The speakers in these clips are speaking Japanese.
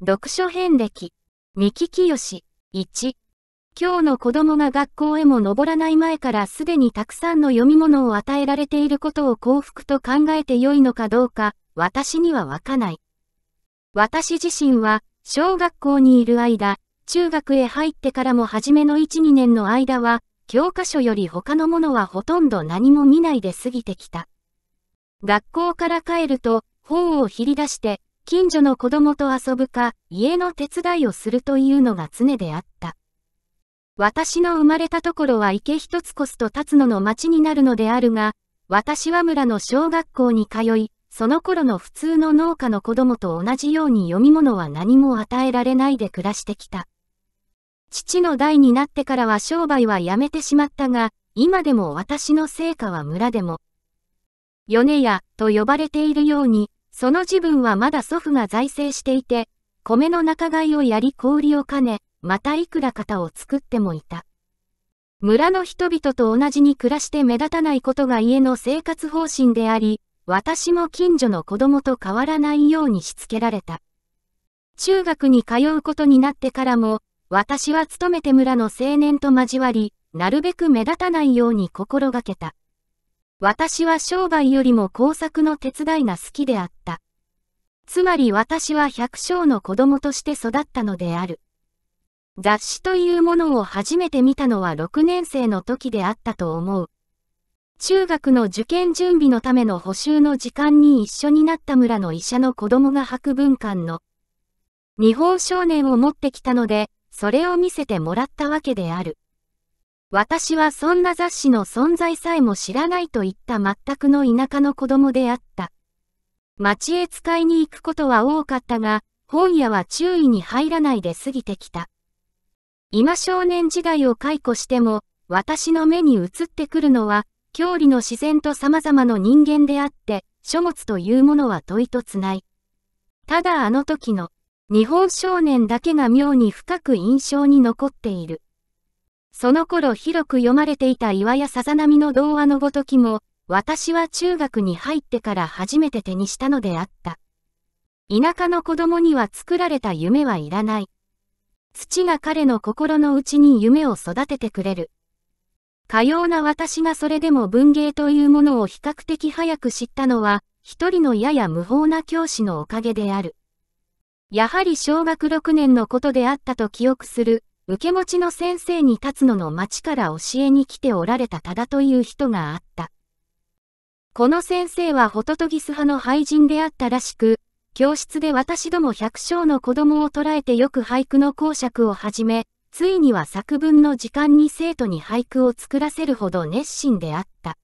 読書遍歴、三木清、1。今日の子供が学校へも登らない前からすでにたくさんの読み物を与えられていることを幸福と考えて良いのかどうか、私にはわかない。私自身は、小学校にいる間、中学へ入ってからも初めの1、2年の間は、教科書より他のものはほとんど何も見ないで過ぎてきた。学校から帰ると、本を切り出して、近所の子供と遊ぶか、家の手伝いをするというのが常であった。私の生まれたところは池一つこすと立つのの町になるのであるが、私は村の小学校に通い、その頃の普通の農家の子供と同じように読み物は何も与えられないで暮らしてきた。父の代になってからは商売はやめてしまったが、今でも私の成果は村でも。米屋と呼ばれているように、その自分はまだ祖父が財政していて、米の仲買をやり氷を兼ね、またいくら型を作ってもいた。村の人々と同じに暮らして目立たないことが家の生活方針であり、私も近所の子供と変わらないようにしつけられた。中学に通うことになってからも、私は勤めて村の青年と交わり、なるべく目立たないように心がけた。私は商売よりも工作の手伝いが好きであった。つまり私は百姓の子供として育ったのである。雑誌というものを初めて見たのは6年生の時であったと思う。中学の受験準備のための補修の時間に一緒になった村の医者の子供が博文館の日本少年を持ってきたので、それを見せてもらったわけである。私はそんな雑誌の存在さえも知らないといった全くの田舎の子供であった。町へ使いに行くことは多かったが、本屋は注意に入らないで過ぎてきた。今少年時代を解雇しても、私の目に映ってくるのは、郷里の自然と様々の人間であって、書物というものは問いとつない。ただあの時の、日本少年だけが妙に深く印象に残っている。その頃広く読まれていた岩屋さざ波の童話のごときも、私は中学に入ってから初めて手にしたのであった。田舎の子供には作られた夢はいらない。土が彼の心の内に夢を育ててくれる。かような私がそれでも文芸というものを比較的早く知ったのは、一人のやや無法な教師のおかげである。やはり小学6年のことであったと記憶する、受け持ちの先生に立つのの町から教えに来ておられた多田という人があった。この先生はホトトギス派の俳人であったらしく、教室で私ども百姓の子供を捉えてよく俳句の講釈を始め、ついには作文の時間に生徒に俳句を作らせるほど熱心であった。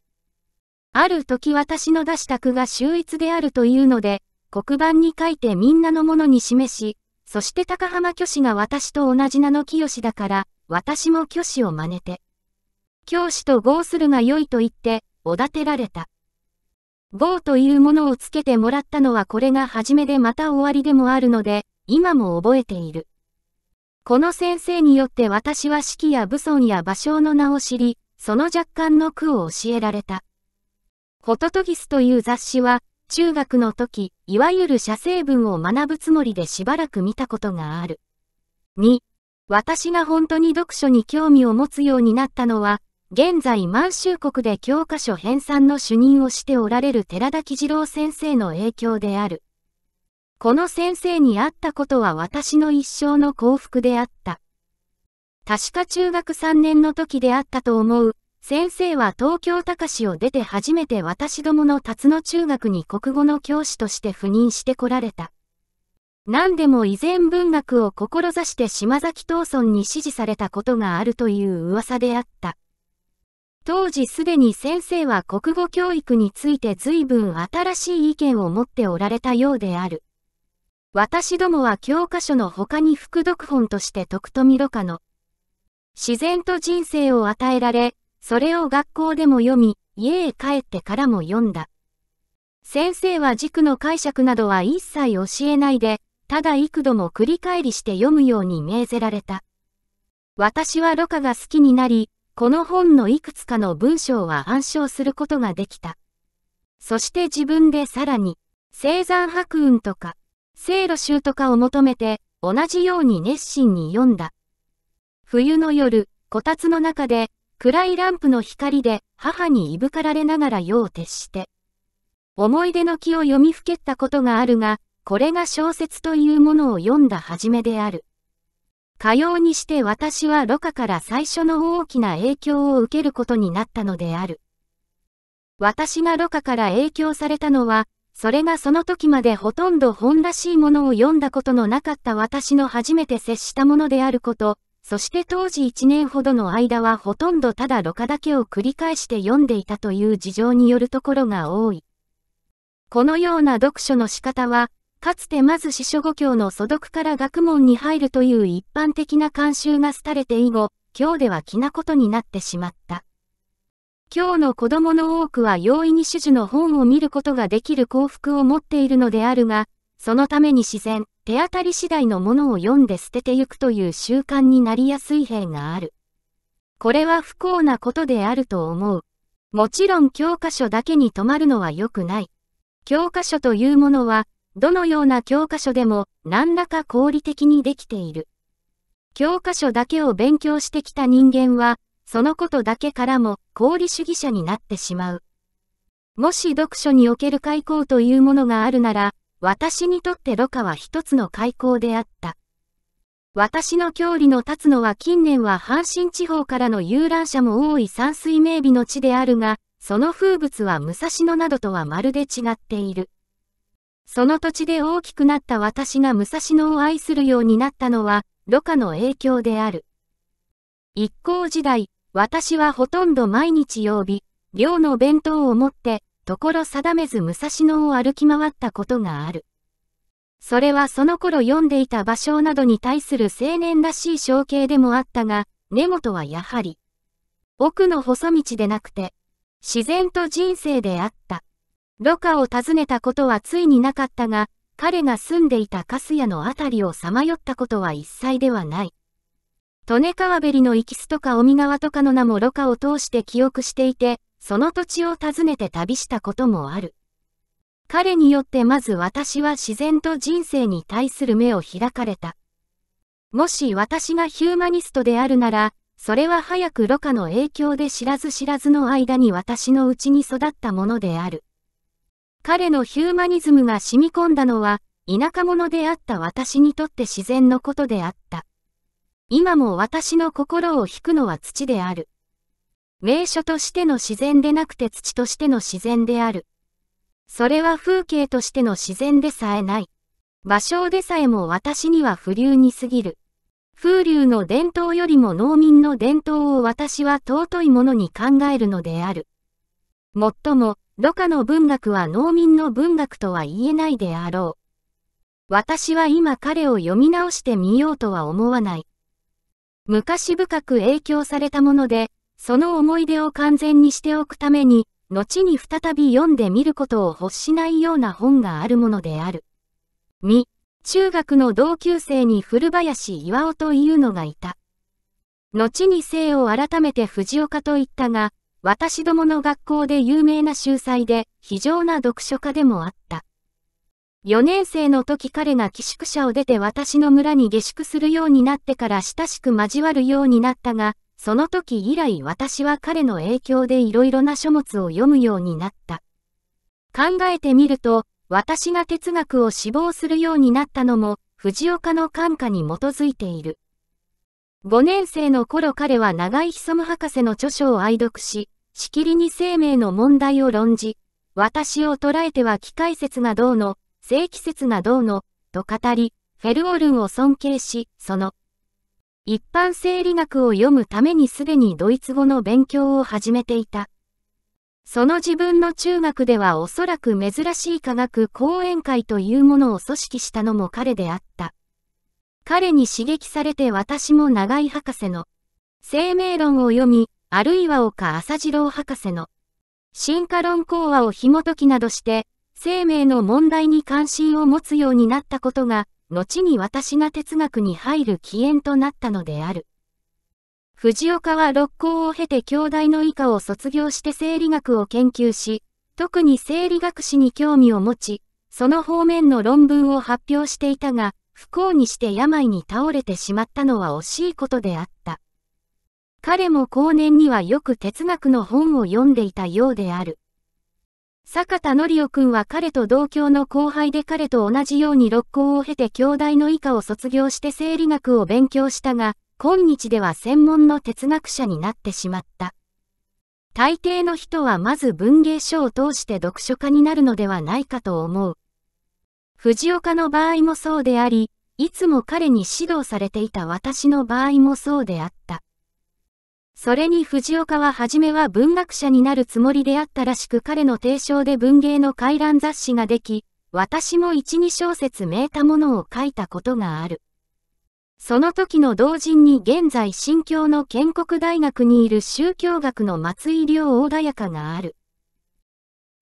ある時私の出した句が秀逸であるというので、黒板に書いてみんなのものに示し、そして高浜虚子が私と同じ名の清だから、私も虚子を真似て。教師と合するが良いと言って、おだてられた。合というものをつけてもらったのはこれが初めでまた終わりでもあるので、今も覚えている。この先生によって私は式や武尊や芭蕉の名を知り、その若干の句を教えられた。ホトトギスという雑誌は、中学の時、いわゆる写生文を学ぶつもりでしばらく見たことがある。2、私が本当に読書に興味を持つようになったのは、現在満州国で教科書編纂の主任をしておられる寺田喜次郎先生の影響である。この先生に会ったことは私の一生の幸福であった。確か中学3年の時であったと思う。先生は東京高市を出て初めて私どもの辰野中学に国語の教師として赴任してこられた。何でも以前文学を志して島崎藤村に支持されたことがあるという噂であった。当時すでに先生は国語教育について随分新しい意見を持っておられたようである。私どもは教科書の他に副読本として徳富ろ過の自然と人生を与えられ、それを学校でも読み、家へ帰ってからも読んだ。先生は軸の解釈などは一切教えないで、ただ幾度も繰り返りして読むように命ぜられた。私はろ過が好きになり、この本のいくつかの文章は暗唱することができた。そして自分でさらに、生山白雲とか、聖路集とかを求めて、同じように熱心に読んだ。冬の夜、こたつの中で、暗いランプの光で母にいぶかられながら夜を徹して。思い出の気を読みふけったことがあるが、これが小説というものを読んだ初めである。かようにして私はろ過から最初の大きな影響を受けることになったのである。私がろ過から影響されたのは、それがその時までほとんど本らしいものを読んだことのなかった私の初めて接したものであること、そして当時1年ほどの間はほとんどただろ過だけを繰り返して読んでいたという事情によるところが多い。このような読書の仕方は、かつてまず司書語教の素読から学問に入るという一般的な慣習が廃れて以後、今日では気なことになってしまった。今日の子供の多くは容易に主樹の本を見ることができる幸福を持っているのであるが、そのために自然、手当たり次第のものを読んで捨ててゆくという習慣になりやすい兵がある。これは不幸なことであると思う。もちろん教科書だけに止まるのは良くない。教科書というものは、どのような教科書でも何らか合理的にできている。教科書だけを勉強してきた人間は、そのことだけからも功利主義者になってしまう。もし読書における開口というものがあるなら、私にとってろ過は一つの開口であった。私の郷里の立つのは近年は阪神地方からの遊覧者も多い山水名美の地であるが、その風物は武蔵野などとはまるで違っている。その土地で大きくなった私が武蔵野を愛するようになったのは、ろ過の影響である。一行時代、私はほとんど毎日曜日、寮の弁当を持って、ところ定めず武蔵野を歩き回ったことがある。それはその頃読んでいた芭蕉などに対する青年らしい象形でもあったが、根本はやはり、奥の細道でなくて、自然と人生であった。ろ過を訪ねたことはついになかったが、彼が住んでいたカスヤのあたりをさまよったことは一切ではない。利根川べりのイキスとか尾身川とかの名もろ過を通して記憶していて、その土地を訪ねて旅したこともある。彼によってまず私は自然と人生に対する目を開かれた。もし私がヒューマニストであるなら、それは早くろ過の影響で知らず知らずの間に私のうちに育ったものである。彼のヒューマニズムが染み込んだのは、田舎者であった私にとって自然のことであった。今も私の心を引くのは土である。名所としての自然でなくて土としての自然である。それは風景としての自然でさえない。場所でさえも私には不流に過ぎる。風流の伝統よりも農民の伝統を私は尊いものに考えるのである。もっとも、土下の文学は農民の文学とは言えないであろう。私は今彼を読み直してみようとは思わない。昔深く影響されたもので、その思い出を完全にしておくために、後に再び読んでみることを欲しないような本があるものである。2、中学の同級生に古林岩尾というのがいた。後に姓を改めて藤岡と言ったが、私どもの学校で有名な秀才で、非常な読書家でもあった。4年生の時彼が寄宿舎を出て私の村に下宿するようになってから親しく交わるようになったが、その時以来私は彼の影響でいろいろな書物を読むようになった。考えてみると、私が哲学を志望するようになったのも、藤岡の感化に基づいている。5年生の頃彼は長井潜博士の著書を愛読し、しきりに生命の問題を論じ、私を捉えては機械説がどうの、正規説がどうの、と語り、フェルオルンを尊敬し、その、一般生理学を読むためにすでにドイツ語の勉強を始めていた。その自分の中学ではおそらく珍しい科学講演会というものを組織したのも彼であった。彼に刺激されて私も長井博士の生命論を読み、あるいは岡浅次郎博士の進化論講話を紐解きなどして、生命の問題に関心を持つようになったことが、後に私が哲学に入る起源となったのである。藤岡は六校を経て京大の以下を卒業して生理学を研究し、特に生理学史に興味を持ち、その方面の論文を発表していたが、不幸にして病に倒れてしまったのは惜しいことであった。彼も後年にはよく哲学の本を読んでいたようである。坂田則夫君は彼と同郷の後輩で彼と同じように六校を経て京大の以下を卒業して生理学を勉強したが、今日では専門の哲学者になってしまった。大抵の人はまず文芸書を通して読書家になるのではないかと思う。藤岡の場合もそうであり、いつも彼に指導されていた私の場合もそうであった。それに藤岡は初めは文学者になるつもりであったらしく彼の提唱で文芸の回覧雑誌ができ、私も一二小節めいたものを書いたことがある。その時の同人に現在新境の建国大学にいる宗教学の松井良大やかがある。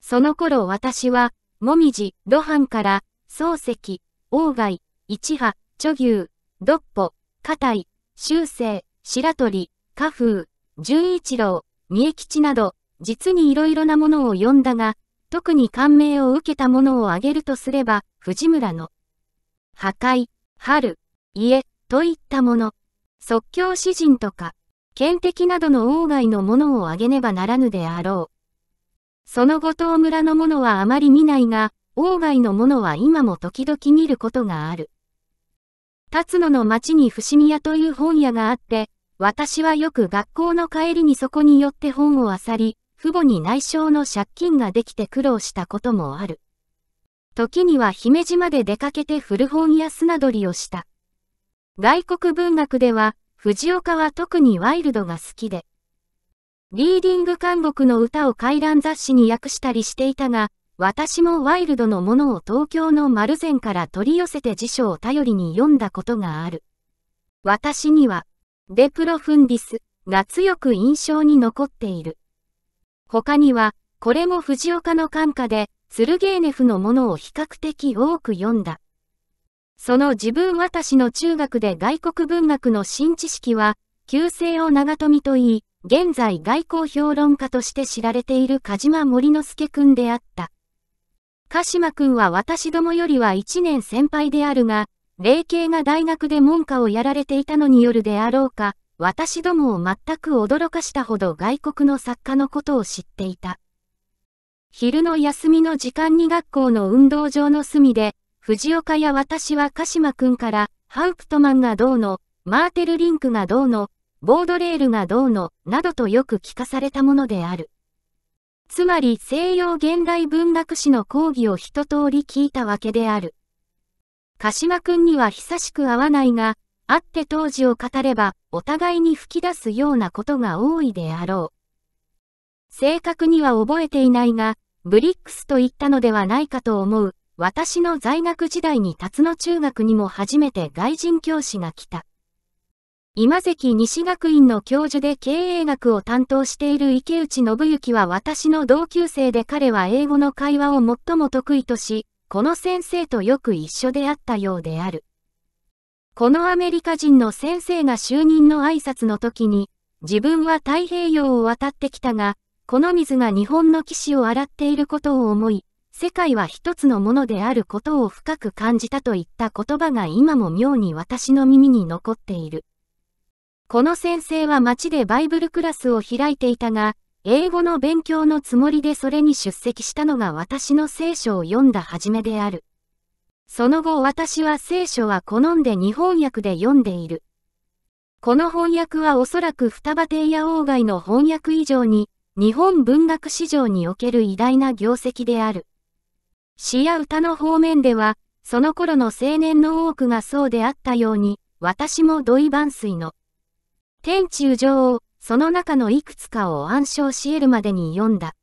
その頃私は、もみじ、露伴から、漱石、鴎外、一派、著牛、独歩、固い、修正、白鳥、家風、純一郎、三重吉など、実に色々なものを読んだが、特に感銘を受けたものを挙げるとすれば、藤村の、破壊、春、家、といったもの、即興詩人とか、剣敵などの王外のものを挙げねばならぬであろう。その後藤村のものはあまり見ないが、王外のものは今も時々見ることがある。辰野の町に伏見屋という本屋があって、私はよく学校の帰りにそこに寄って本を漁り、父母に内緒の借金ができて苦労したこともある。時には姫路まで出かけて古本や砂りをした。外国文学では、藤岡は特にワイルドが好きで、リーディング監獄の歌を回覧雑誌に訳したりしていたが、私もワイルドのものを東京の丸善から取り寄せて辞書を頼りに読んだことがある。私には、デプロフンディスが強く印象に残っている。他には、これも藤岡の感化で、ツルゲーネフのものを比較的多く読んだ。その自分私の中学で外国文学の新知識は、旧姓を長富と言い、現在外交評論家として知られている鹿島森之助くんであった。鹿島くんは私どもよりは一年先輩であるが、霊系が大学で門下をやられていたのによるであろうか、私どもを全く驚かしたほど外国の作家のことを知っていた。昼の休みの時間に学校の運動場の隅で、藤岡や私は鹿島くんから、ハウプトマンがどうの、マーテルリンクがどうの、ボードレールがどうの、などとよく聞かされたものである。つまり西洋現代文学史の講義を一通り聞いたわけである。鹿島くんには久しく会わないが、会って当時を語れば、お互いに吹き出すようなことが多いであろう。正確には覚えていないが、ブリックスと言ったのではないかと思う。私の在学時代に辰野中学にも初めて外人教師が来た。今関西学院の教授で経営学を担当している池内信之は私の同級生で彼は英語の会話を最も得意とし、この先生とよく一緒であったようである。このアメリカ人の先生が就任の挨拶の時に、自分は太平洋を渡ってきたが、この水が日本の騎士を洗っていることを思い、世界は一つのものであることを深く感じたといった言葉が今も妙に私の耳に残っている。この先生は町でバイブルクラスを開いていたが、英語の勉強のつもりでそれに出席したのが私の聖書を読んだ初めである。その後私は聖書は好んで日本訳で読んでいる。この翻訳はおそらく双葉庭野王外の翻訳以上に、日本文学史上における偉大な業績である。詩や歌の方面では、その頃の青年の多くがそうであったように、私も土井万水の、天地上をその中のいくつかを暗唱し得るまでに読んだ。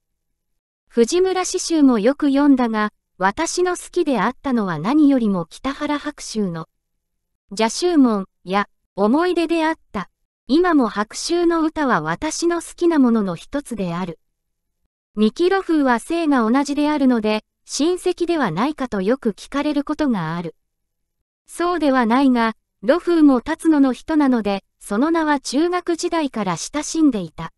藤村詩集もよく読んだが、私の好きであったのは何よりも北原白秋の、邪集門や思い出であった。今も白秋の歌は私の好きなものの一つである。ミキロ風は性が同じであるので、親戚ではないかとよく聞かれることがある。そうではないが、ロ風も立野の人なので、その名は中学時代から親しんでいた。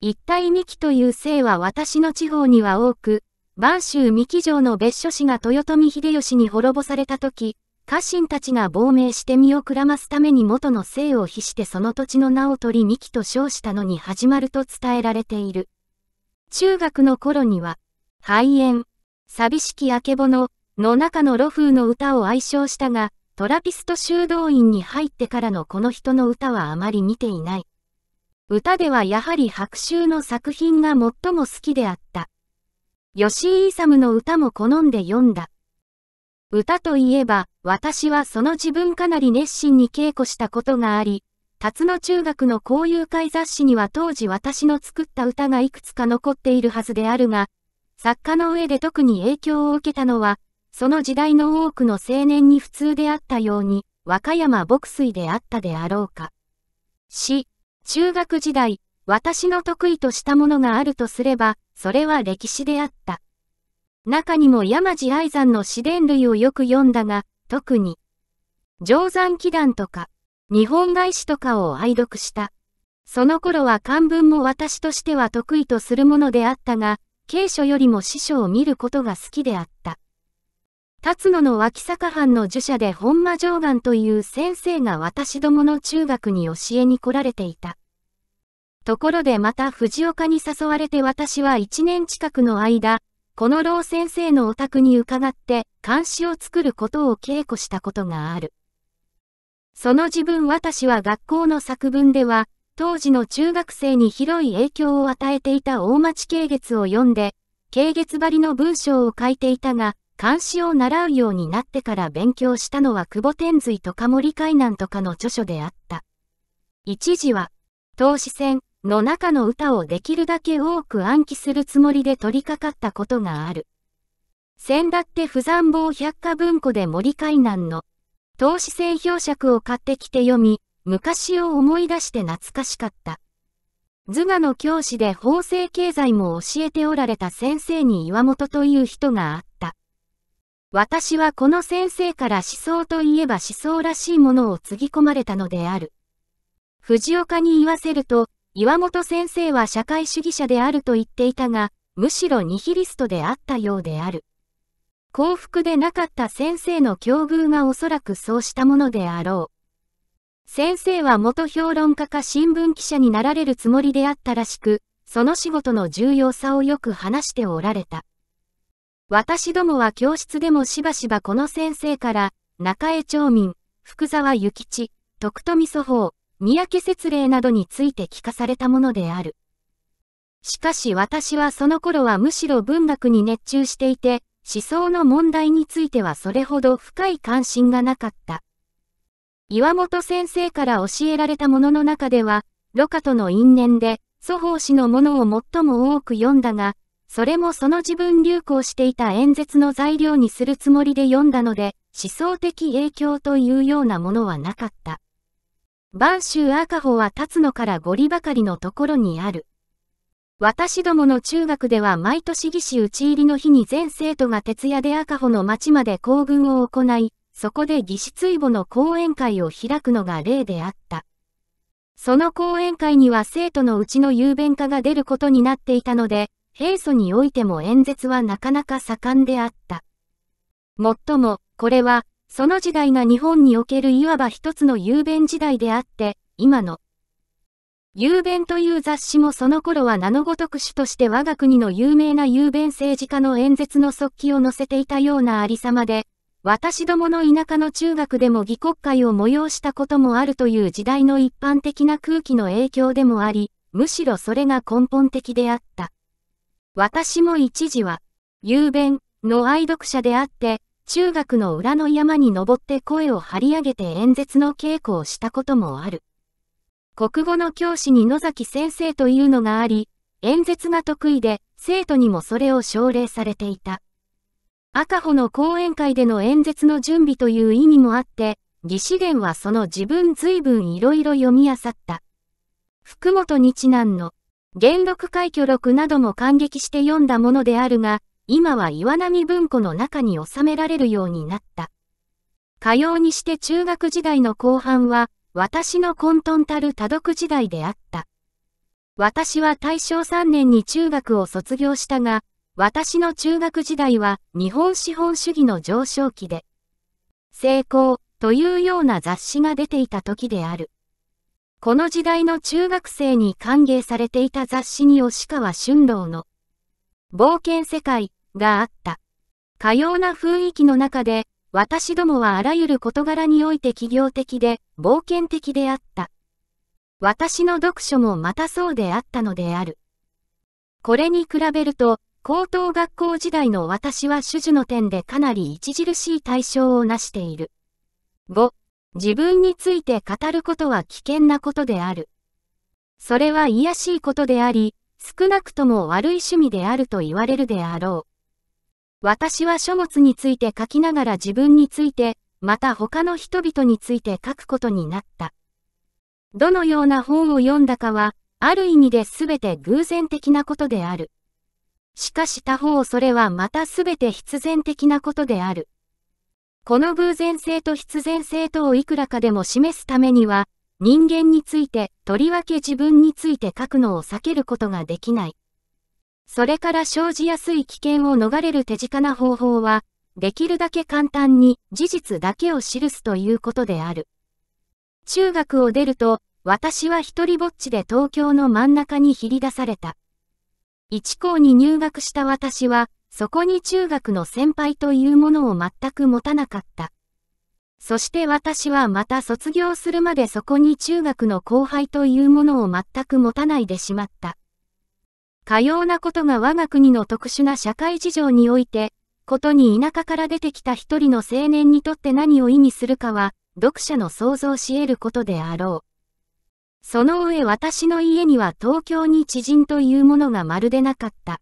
一体三木という姓は私の地方には多く、万州三木城の別所氏が豊臣秀吉に滅ぼされた時、家臣たちが亡命して身をくらますために元の姓を比してその土地の名を取り三木と称したのに始まると伝えられている。中学の頃には、肺炎、寂しきあけぼの、の中の露風の歌を愛称したが、トラピスト修道院に入ってからのこの人の歌はあまり見ていない。歌ではやはり白秋の作品が最も好きであった。吉井ムの歌も好んで読んだ。歌といえば、私はその自分かなり熱心に稽古したことがあり、辰野中学の交友会雑誌には当時私の作った歌がいくつか残っているはずであるが、作家の上で特に影響を受けたのは、その時代の多くの青年に普通であったように、和歌山牧水であったであろうか。し、中学時代、私の得意としたものがあるとすれば、それは歴史であった。中にも山地愛山の四伝類をよく読んだが、特に、定山祈願とか、日本外史とかを愛読した。その頃は漢文も私としては得意とするものであったが、慶書よりも師書を見ることが好きであった。辰野の脇坂藩の儒舎で本間上岸という先生が私どもの中学に教えに来られていた。ところでまた藤岡に誘われて私は一年近くの間、この老先生のお宅に伺って監視を作ることを稽古したことがある。その自分私は学校の作文では、当時の中学生に広い影響を与えていた大町慶月を読んで、慶月張りの文章を書いていたが、監視を習うようになってから勉強したのは久保天髄とか森海南とかの著書であった。一時は、投資戦の中の歌をできるだけ多く暗記するつもりで取り掛かったことがある。先だって不残坊百科文庫で森海南の投資戦表尺を買ってきて読み、昔を思い出して懐かしかった。図画の教師で法制経済も教えておられた先生に岩本という人があった。私はこの先生から思想といえば思想らしいものをつぎ込まれたのである。藤岡に言わせると、岩本先生は社会主義者であると言っていたが、むしろニヒリストであったようである。幸福でなかった先生の境遇がおそらくそうしたものであろう。先生は元評論家か新聞記者になられるつもりであったらしく、その仕事の重要さをよく話しておられた。私どもは教室でもしばしばこの先生から、中江町民、福沢諭吉、徳富祖法、三宅節礼などについて聞かされたものである。しかし私はその頃はむしろ文学に熱中していて、思想の問題についてはそれほど深い関心がなかった。岩本先生から教えられたものの中では、ロカとの因縁で、祖法師のものを最も多く読んだが、それもその自分流行していた演説の材料にするつもりで読んだので、思想的影響というようなものはなかった。播州赤穂は立つのからゴリばかりのところにある。私どもの中学では毎年義士打ち入りの日に全生徒が徹夜で赤穂の町まで行軍を行い、そこで義士追母の講演会を開くのが例であった。その講演会には生徒のうちの雄弁家が出ることになっていたので、平素においても演説はなかなか盛んであった。もっとも、これは、その時代が日本におけるいわば一つの雄弁時代であって、今の、雄弁という雑誌もその頃は名のごとく主として我が国の有名な雄弁政治家の演説の速記を載せていたようなありさまで、私どもの田舎の中学でも議国会を催したこともあるという時代の一般的な空気の影響でもあり、むしろそれが根本的であった。私も一時は、雄弁の愛読者であって、中学の裏の山に登って声を張り上げて演説の稽古をしたこともある。国語の教師に野崎先生というのがあり、演説が得意で、生徒にもそれを奨励されていた。赤穂の講演会での演説の準備という意味もあって、義資源はその自分随分いろいろ読み漁った。福本日南の元禄海挙録なども感激して読んだものであるが、今は岩波文庫の中に収められるようになった。かようにして中学時代の後半は、私の混沌たる多読時代であった。私は大正3年に中学を卒業したが、私の中学時代は日本資本主義の上昇期で、成功というような雑誌が出ていた時である。この時代の中学生に歓迎されていた雑誌に吉川春郎の冒険世界があった。かような雰囲気の中で、私どもはあらゆる事柄において企業的で冒険的であった。私の読書もまたそうであったのである。これに比べると、高等学校時代の私は主樹の点でかなり著しい対象を成している。5、自分について語ることは危険なことである。それは癒しいことであり、少なくとも悪い趣味であると言われるであろう。私は書物について書きながら自分について、また他の人々について書くことになった。どのような本を読んだかは、ある意味で全て偶然的なことである。しかし他方それはまた全て必然的なことである。この偶然性と必然性とをいくらかでも示すためには、人間について、とりわけ自分について書くのを避けることができない。それから生じやすい危険を逃れる手近な方法は、できるだけ簡単に事実だけを記すということである。中学を出ると、私は一人ぼっちで東京の真ん中に切り出された。一校に入学した私は、そこに中学の先輩というものを全く持たなかった。そして私はまた卒業するまでそこに中学の後輩というものを全く持たないでしまった。かようなことが我が国の特殊な社会事情において、ことに田舎から出てきた一人の青年にとって何を意味するかは、読者の想像し得ることであろう。その上私の家には東京に知人というものがまるでなかった。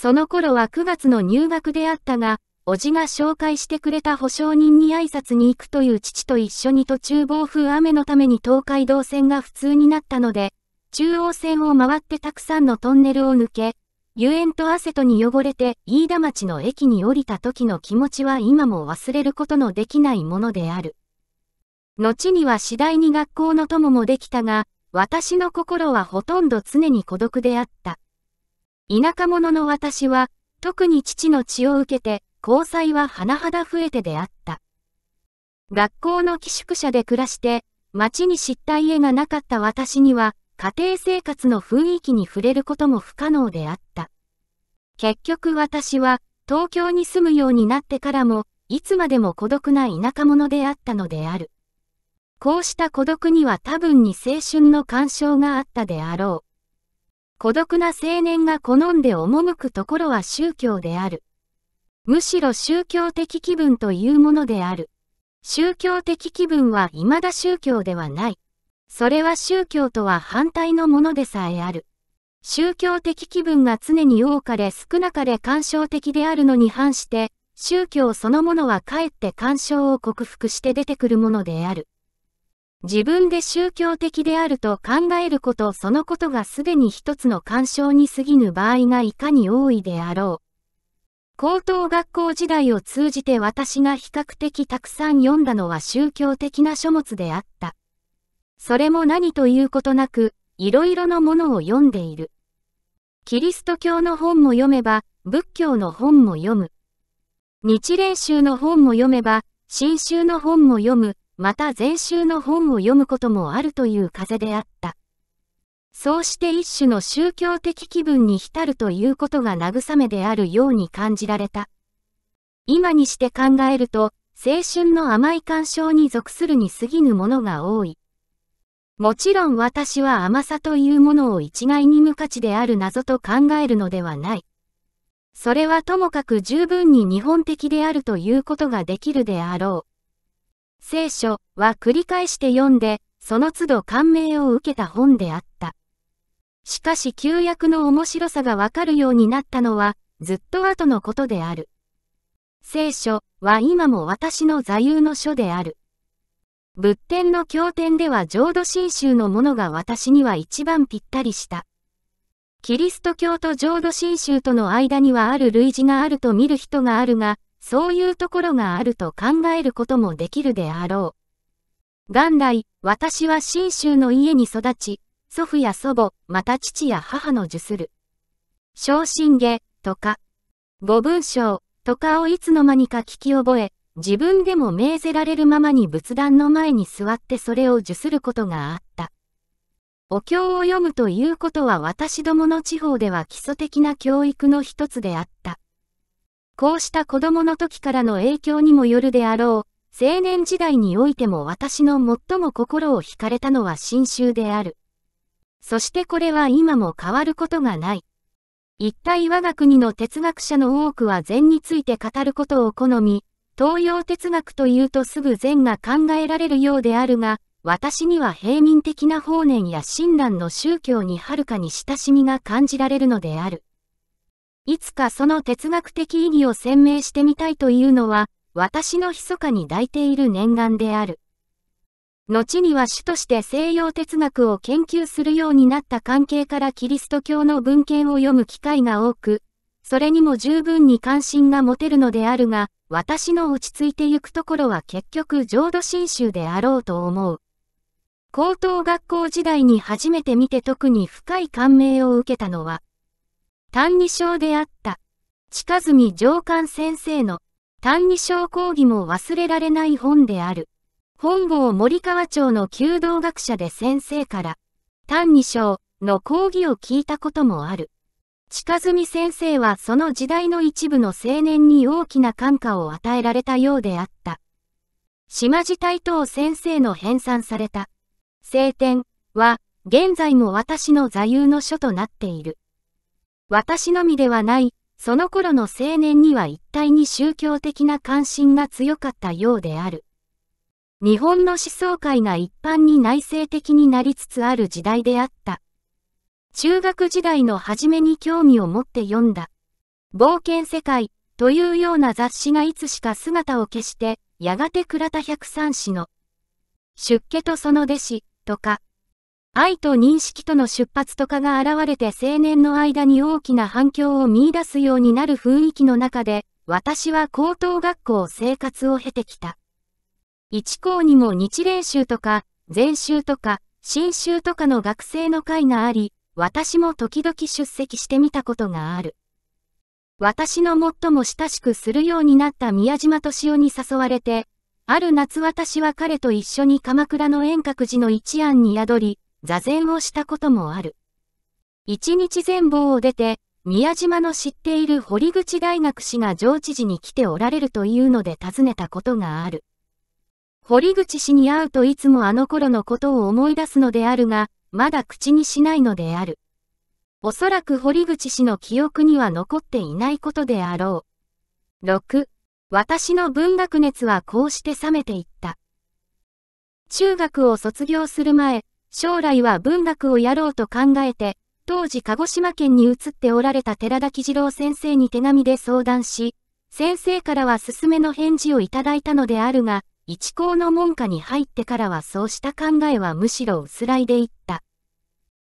その頃は9月の入学であったが、おじが紹介してくれた保証人に挨拶に行くという父と一緒に途中暴風雨のために東海道線が普通になったので、中央線を回ってたくさんのトンネルを抜け、遊園と汗とに汚れて飯田町の駅に降りた時の気持ちは今も忘れることのできないものである。後には次第に学校の友もできたが、私の心はほとんど常に孤独であった。田舎者の私は、特に父の血を受けて、交際は甚だ増えて出会った。学校の寄宿舎で暮らして、町に知った家がなかった私には、家庭生活の雰囲気に触れることも不可能であった。結局私は、東京に住むようになってからも、いつまでも孤独な田舎者であったのである。こうした孤独には多分に青春の干渉があったであろう。孤独な青年が好んで赴くところは宗教である。むしろ宗教的気分というものである。宗教的気分は未だ宗教ではない。それは宗教とは反対のものでさえある。宗教的気分が常に多かれ少なかれ干渉的であるのに反して、宗教そのものはかえって干渉を克服して出てくるものである。自分で宗教的であると考えることそのことがすでに一つの干渉に過ぎぬ場合がいかに多いであろう。高等学校時代を通じて私が比較的たくさん読んだのは宗教的な書物であった。それも何ということなく、いろいろなものを読んでいる。キリスト教の本も読めば、仏教の本も読む。日蓮宗の本も読めば、新宗の本も読む、また禅宗の本を読むこともあるという風であった。そうして一種の宗教的気分に浸るということが慰めであるように感じられた。今にして考えると、青春の甘い干渉に属するに過ぎぬものが多い。もちろん私は甘さというものを一概に無価値である謎と考えるのではない。それはともかく十分に日本的であるということができるであろう。聖書は繰り返して読んで、その都度感銘を受けた本であった。しかし旧約の面白さがわかるようになったのは、ずっと後のことである。聖書は今も私の座右の書である。仏典の経典では浄土真宗のものが私には一番ぴったりした。キリスト教と浄土真宗との間にはある類似があると見る人があるが、そういうところがあると考えることもできるであろう。元来、私は信州の家に育ち、祖父や祖母、また父や母の受する。昇進下、とか、五文章、とかをいつの間にか聞き覚え、自分でも命ぜられるままに仏壇の前に座ってそれを受することがあった。お経を読むということは私どもの地方では基礎的な教育の一つであった。こうした子供の時からの影響にもよるであろう、青年時代においても私の最も心を惹かれたのは新州である。そしてこれは今も変わることがない。一体我が国の哲学者の多くは禅について語ることを好み、東洋哲学というとすぐ禅が考えられるようであるが、私には平民的な法然や親鸞の宗教にはるかに親しみが感じられるのである。いつかその哲学的意義を鮮明してみたいというのは、私の密かに抱いている念願である。後には主として西洋哲学を研究するようになった関係からキリスト教の文献を読む機会が多く、それにも十分に関心が持てるのであるが、私の落ち着いてゆくところは結局浄土真宗であろうと思う。高等学校時代に初めて見て特に深い感銘を受けたのは、単二章であった。近住上官先生の単二章講義も忘れられない本である。本郷森川町の弓道学者で先生から、単二章の講義を聞いたこともある。近住先生はその時代の一部の青年に大きな感化を与えられたようであった。島地大等先生の編纂された、聖典は現在も私の座右の書となっている。私のみではない、その頃の青年には一体に宗教的な関心が強かったようである。日本の思想界が一般に内省的になりつつある時代であった。中学時代の初めに興味を持って読んだ。冒険世界というような雑誌がいつしか姿を消して、やがて倉田百三氏の出家とその弟子とか、愛と認識との出発とかが現れて青年の間に大きな反響を見出すようになる雰囲気の中で、私は高等学校生活を経てきた。一校にも日練習とか、前週とか、新週とかの学生の会があり、私も時々出席してみたことがある。私の最も親しくするようになった宮島敏夫に誘われて、ある夏私は彼と一緒に鎌倉の遠隔寺の一案に宿り、座禅をしたこともある。一日全貌を出て、宮島の知っている堀口大学氏が上知事に来ておられるというので尋ねたことがある。堀口氏に会うといつもあの頃のことを思い出すのであるが、まだ口にしないのである。おそらく堀口氏の記憶には残っていないことであろう。6. 私の文学熱はこうして冷めていった。中学を卒業する前、将来は文学をやろうと考えて、当時鹿児島県に移っておられた寺田喜次郎先生に手紙で相談し、先生からは勧めの返事をいただいたのであるが、一校の門下に入ってからはそうした考えはむしろ薄らいでいった。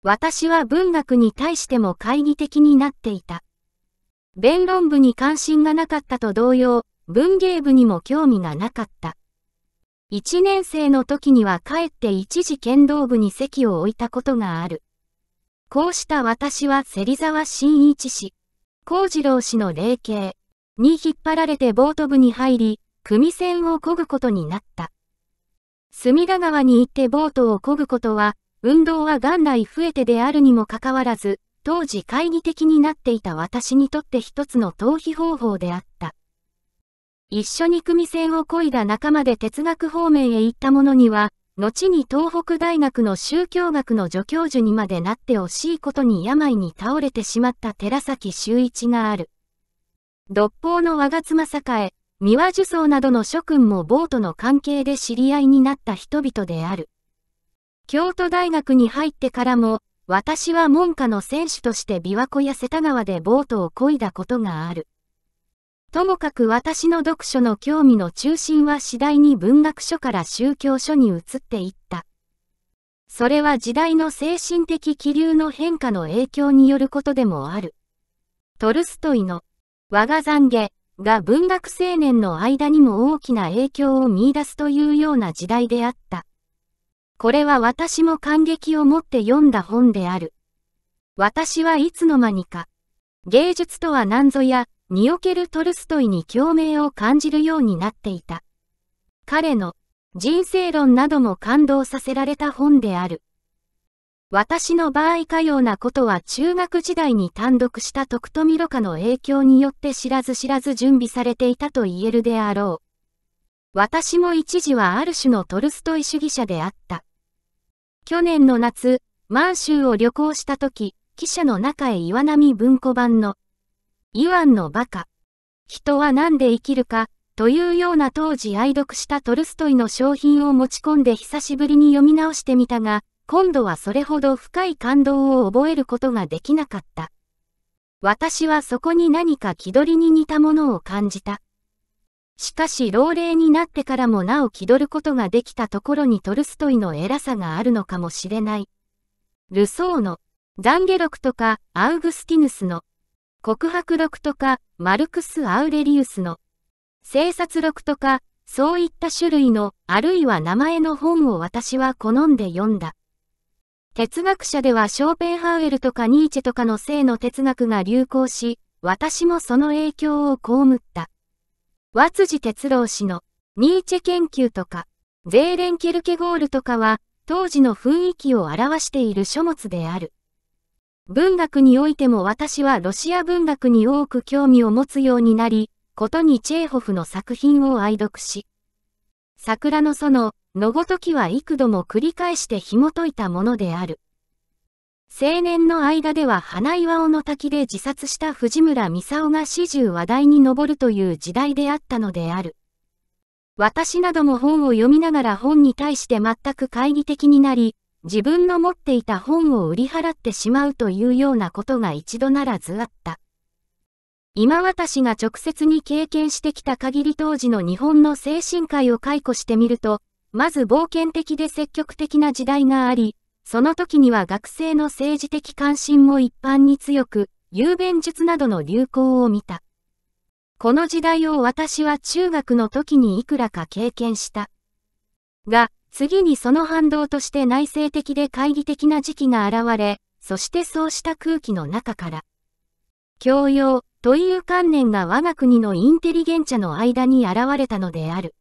私は文学に対しても懐疑的になっていた。弁論部に関心がなかったと同様、文芸部にも興味がなかった。一年生の時にはかえって一時剣道部に席を置いたことがある。こうした私は芹沢新一氏、幸次郎氏の霊形に引っ張られてボート部に入り、組船を漕ぐことになった。隅田川に行ってボートを漕ぐことは、運動は元来増えてであるにもかかわらず、当時懐疑的になっていた私にとって一つの逃避方法であった。一緒に組線をこいだ仲間で哲学方面へ行った者には、後に東北大学の宗教学の助教授にまでなって惜しいことに病に倒れてしまった寺崎修一がある。独法の我が妻栄、三輪樹荘などの諸君もボートの関係で知り合いになった人々である。京都大学に入ってからも、私は門下の選手として琵琶湖や瀬田川でボートを漕いだことがある。ともかく私の読書の興味の中心は次第に文学書から宗教書に移っていった。それは時代の精神的気流の変化の影響によることでもある。トルストイの我が懺悔が文学青年の間にも大きな影響を見出すというような時代であった。これは私も感激を持って読んだ本である。私はいつの間にか、芸術とは何ぞやにおけるトルストイに共鳴を感じるようになっていた。彼の人生論なども感動させられた本である。私の場合かようなことは中学時代に単独した徳富ロカの影響によって知らず知らず準備されていたと言えるであろう。私も一時はある種のトルストイ主義者であった。去年の夏、満州を旅行した時、記者の中へ岩波文庫版のイワンの馬鹿。人は何で生きるか、というような当時愛読したトルストイの商品を持ち込んで久しぶりに読み直してみたが、今度はそれほど深い感動を覚えることができなかった。私はそこに何か気取りに似たものを感じた。しかし老齢になってからもなお気取ることができたところにトルストイの偉さがあるのかもしれない。ルソーの、ザンゲロクとかアウグスティヌスの、告白録とか、マルクス・アウレリウスの、生殺録とか、そういった種類の、あるいは名前の本を私は好んで読んだ。哲学者ではショーペンハウエルとかニーチェとかの性の哲学が流行し、私もその影響を被った。和辻哲郎氏の、ニーチェ研究とか、ゼーレン・ケルケゴールとかは、当時の雰囲気を表している書物である。文学においても私はロシア文学に多く興味を持つようになり、ことにチェーホフの作品を愛読し、桜の園、のごときは幾度も繰り返して紐解いたものである。青年の間では花岩尾の滝で自殺した藤村美沙が始終話題に上るという時代であったのである。私なども本を読みながら本に対して全く懐疑的になり、自分の持っていた本を売り払ってしまうというようなことが一度ならずあった。今私が直接に経験してきた限り当時の日本の精神科医を解雇してみると、まず冒険的で積極的な時代があり、その時には学生の政治的関心も一般に強く、雄弁術などの流行を見た。この時代を私は中学の時にいくらか経験した。が、次にその反動として内政的で懐疑的な時期が現れ、そしてそうした空気の中から、教養という観念が我が国のインテリゲンチャの間に現れたのである。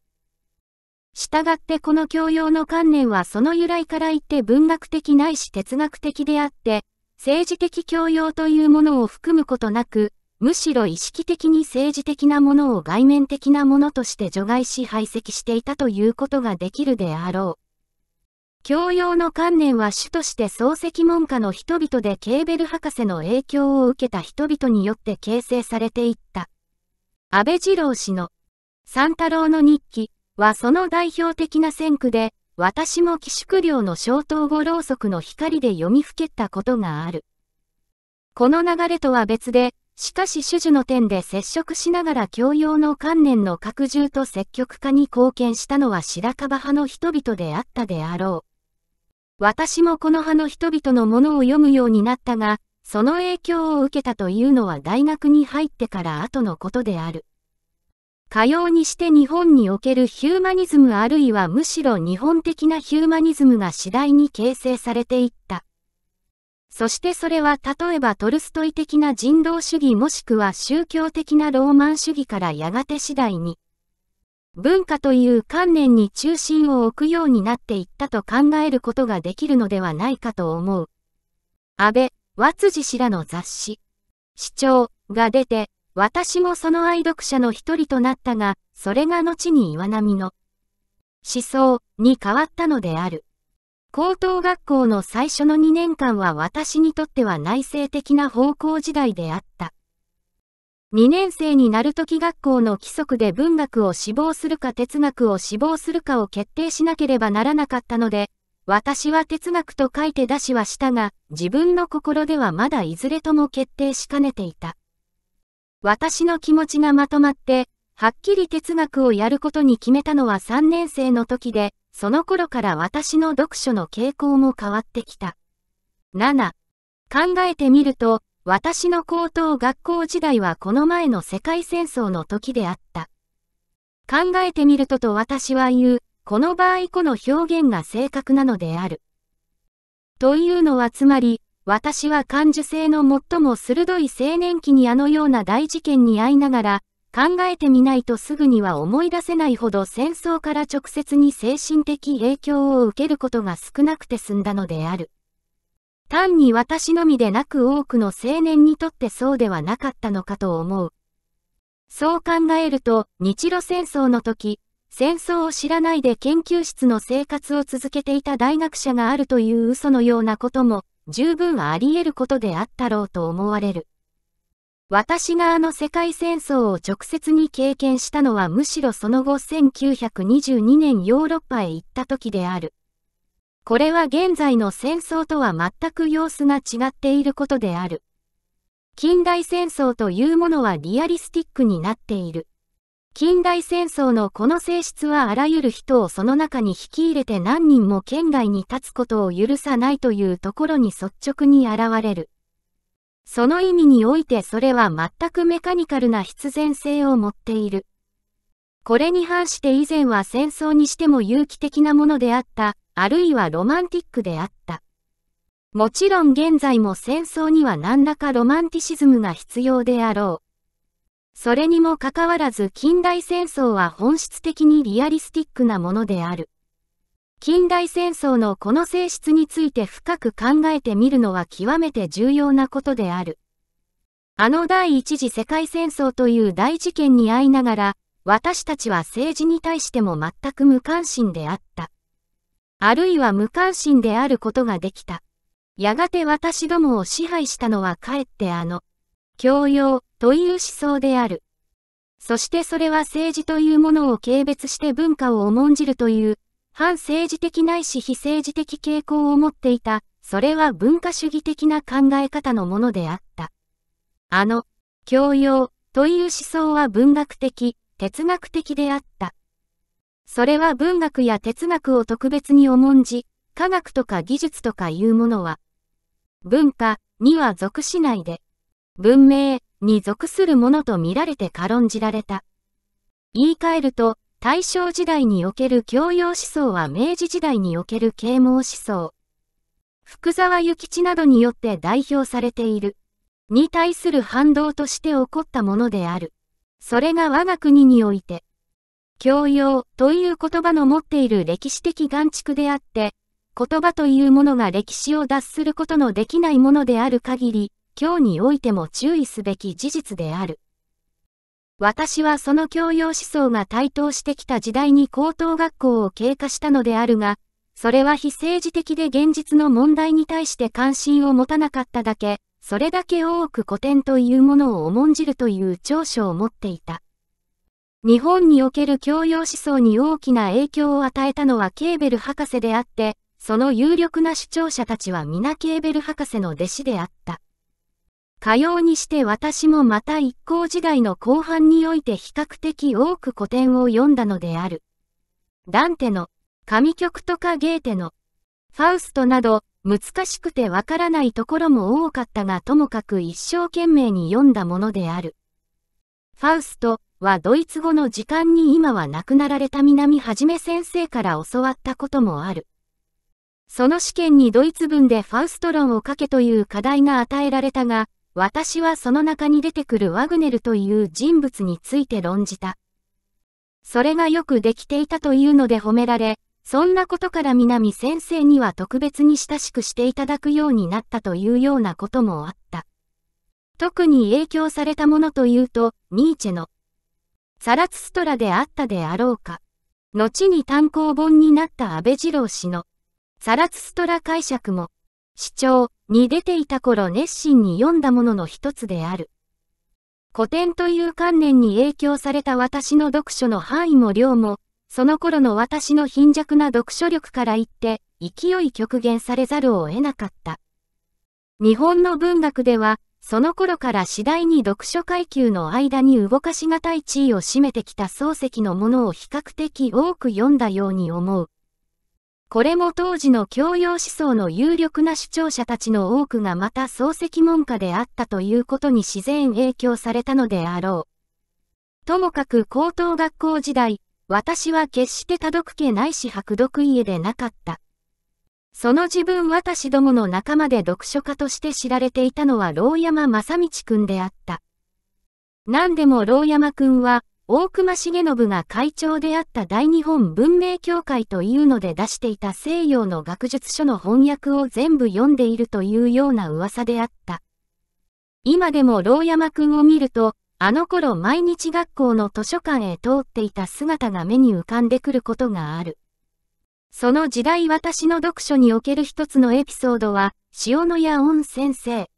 従ってこの教養の観念はその由来から言って文学的ないし哲学的であって、政治的教養というものを含むことなく、むしろ意識的に政治的なものを外面的なものとして除外し排斥していたということができるであろう。教養の観念は主として漱石門下の人々でケーベル博士の影響を受けた人々によって形成されていった。安倍二郎氏の三太郎の日記はその代表的な先句で、私も寄宿寮の小統合ろうそくの光で読みふけったことがある。この流れとは別で、しかし種々の点で接触しながら教養の観念の拡充と積極化に貢献したのは白樺派の人々であったであろう。私もこの派の人々のものを読むようになったが、その影響を受けたというのは大学に入ってから後のことである。かようにして日本におけるヒューマニズムあるいはむしろ日本的なヒューマニズムが次第に形成されていった。そしてそれは例えばトルストイ的な人道主義もしくは宗教的なローマン主義からやがて次第に、文化という観念に中心を置くようになっていったと考えることができるのではないかと思う。安倍、和辻氏らの雑誌、市長が出て、私もその愛読者の一人となったが、それが後に岩波の思想に変わったのである。高等学校の最初の2年間は私にとっては内省的な方向時代であった。2年生になるとき学校の規則で文学を志望するか哲学を志望するかを決定しなければならなかったので、私は哲学と書いて出しはしたが、自分の心ではまだいずれとも決定しかねていた。私の気持ちがまとまって、はっきり哲学をやることに決めたのは3年生の時で、その頃から私の読書の傾向も変わってきた。7、考えてみると、私の高等学校時代はこの前の世界戦争の時であった。考えてみるとと私は言う、この場合この表現が正確なのである。というのはつまり、私は感受性の最も鋭い青年期にあのような大事件に遭いながら、考えてみないとすぐには思い出せないほど戦争から直接に精神的影響を受けることが少なくて済んだのである。単に私のみでなく多くの青年にとってそうではなかったのかと思う。そう考えると、日露戦争の時、戦争を知らないで研究室の生活を続けていた大学者があるという嘘のようなことも、十分あり得ることであったろうと思われる。私があの世界戦争を直接に経験したのはむしろその後1922年ヨーロッパへ行った時である。これは現在の戦争とは全く様子が違っていることである。近代戦争というものはリアリスティックになっている。近代戦争のこの性質はあらゆる人をその中に引き入れて何人も県外に立つことを許さないというところに率直に現れる。その意味においてそれは全くメカニカルな必然性を持っている。これに反して以前は戦争にしても有機的なものであった、あるいはロマンティックであった。もちろん現在も戦争には何らかロマンティシズムが必要であろう。それにもかかわらず近代戦争は本質的にリアリスティックなものである。近代戦争のこの性質について深く考えてみるのは極めて重要なことである。あの第一次世界戦争という大事件に遭いながら、私たちは政治に対しても全く無関心であった。あるいは無関心であることができた。やがて私どもを支配したのはかえってあの、教養という思想である。そしてそれは政治というものを軽蔑して文化を重んじるという反政治的ないし非政治的傾向を持っていた、それは文化主義的な考え方のものであった。あの、教養という思想は文学的、哲学的であった。それは文学や哲学を特別に重んじ、科学とか技術とかいうものは、文化には属しないで、文明に属するものと見られて軽んじられた。言い換えると、大正時代における教養思想は明治時代における啓蒙思想、福沢諭吉などによって代表されている、に対する反動として起こったものである。それが我が国において、教養という言葉の持っている歴史的眼畜であって、言葉というものが歴史を脱することのできないものである限り、今日においても注意すべき事実である。私はその教養思想が台頭してきた時代に高等学校を経過したのであるが、それは非政治的で現実の問題に対して関心を持たなかっただけ、それだけ多く古典というものを重んじるという長所を持っていた。日本における教養思想に大きな影響を与えたのはケーベル博士であって、その有力な主張者たちは皆ケーベル博士の弟子であった。かようにして私もまた一行時代の後半において比較的多く古典を読んだのである。ダンテの、神曲とかゲーテの、ファウストなど、難しくてわからないところも多かったがともかく一生懸命に読んだものである。ファウストはドイツ語の時間に今は亡くなられた南はじめ先生から教わったこともある。その試験にドイツ文でファウスト論を書けという課題が与えられたが、私はその中に出てくるワグネルという人物について論じた。それがよくできていたというので褒められ、そんなことから南先生には特別に親しくしていただくようになったというようなこともあった。特に影響されたものというと、ニーチェの、サラツストラであったであろうか。後に単行本になった安倍二郎氏の、サラツストラ解釈も、主張、に出ていた頃熱心に読んだものの一つである。古典という観念に影響された私の読書の範囲も量も、その頃の私の貧弱な読書力から言って、勢い極限されざるを得なかった。日本の文学では、その頃から次第に読書階級の間に動かしがたい地位を占めてきた漱石のものを比較的多く読んだように思う。これも当時の教養思想の有力な主張者たちの多くがまた漱石門下であったということに自然影響されたのであろう。ともかく高等学校時代、私は決して多読家ないし白読家でなかった。その自分私どもの仲間で読書家として知られていたのは牢山正道くんであった。何でも牢山くんは、大隈重信が会長であった大日本文明協会というので出していた西洋の学術書の翻訳を全部読んでいるというような噂であった。今でも牢山くんを見ると、あの頃毎日学校の図書館へ通っていた姿が目に浮かんでくることがある。その時代私の読書における一つのエピソードは、塩野屋温先生。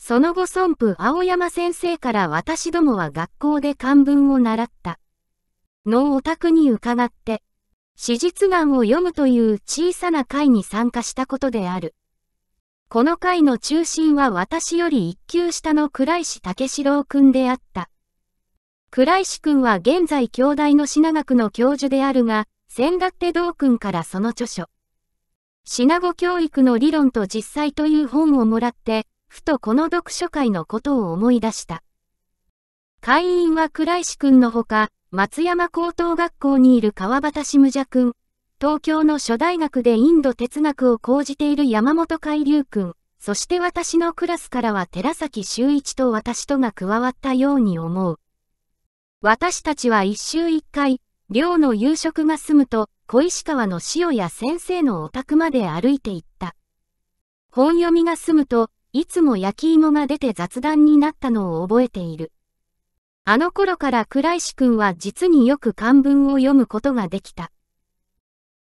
その後孫父青山先生から私どもは学校で漢文を習った。のお宅に伺って、史実願を読むという小さな会に参加したことである。この会の中心は私より一級下の倉石武四郎君であった。倉石君は現在京大の品学の教授であるが、千賀手道君からその著書。品語教育の理論と実際という本をもらって、ふとこの読書会のことを思い出した。会員は倉石くんのほか、松山高等学校にいる川端しむじゃくん、東京の諸大学でインド哲学を講じている山本海流くん、そして私のクラスからは寺崎修一と私とが加わったように思う。私たちは一週一回、寮の夕食が済むと、小石川の塩や先生のお宅まで歩いて行った。本読みが済むと、いつも焼き芋が出て雑談になったのを覚えている。あの頃から倉石くんは実によく漢文を読むことができた。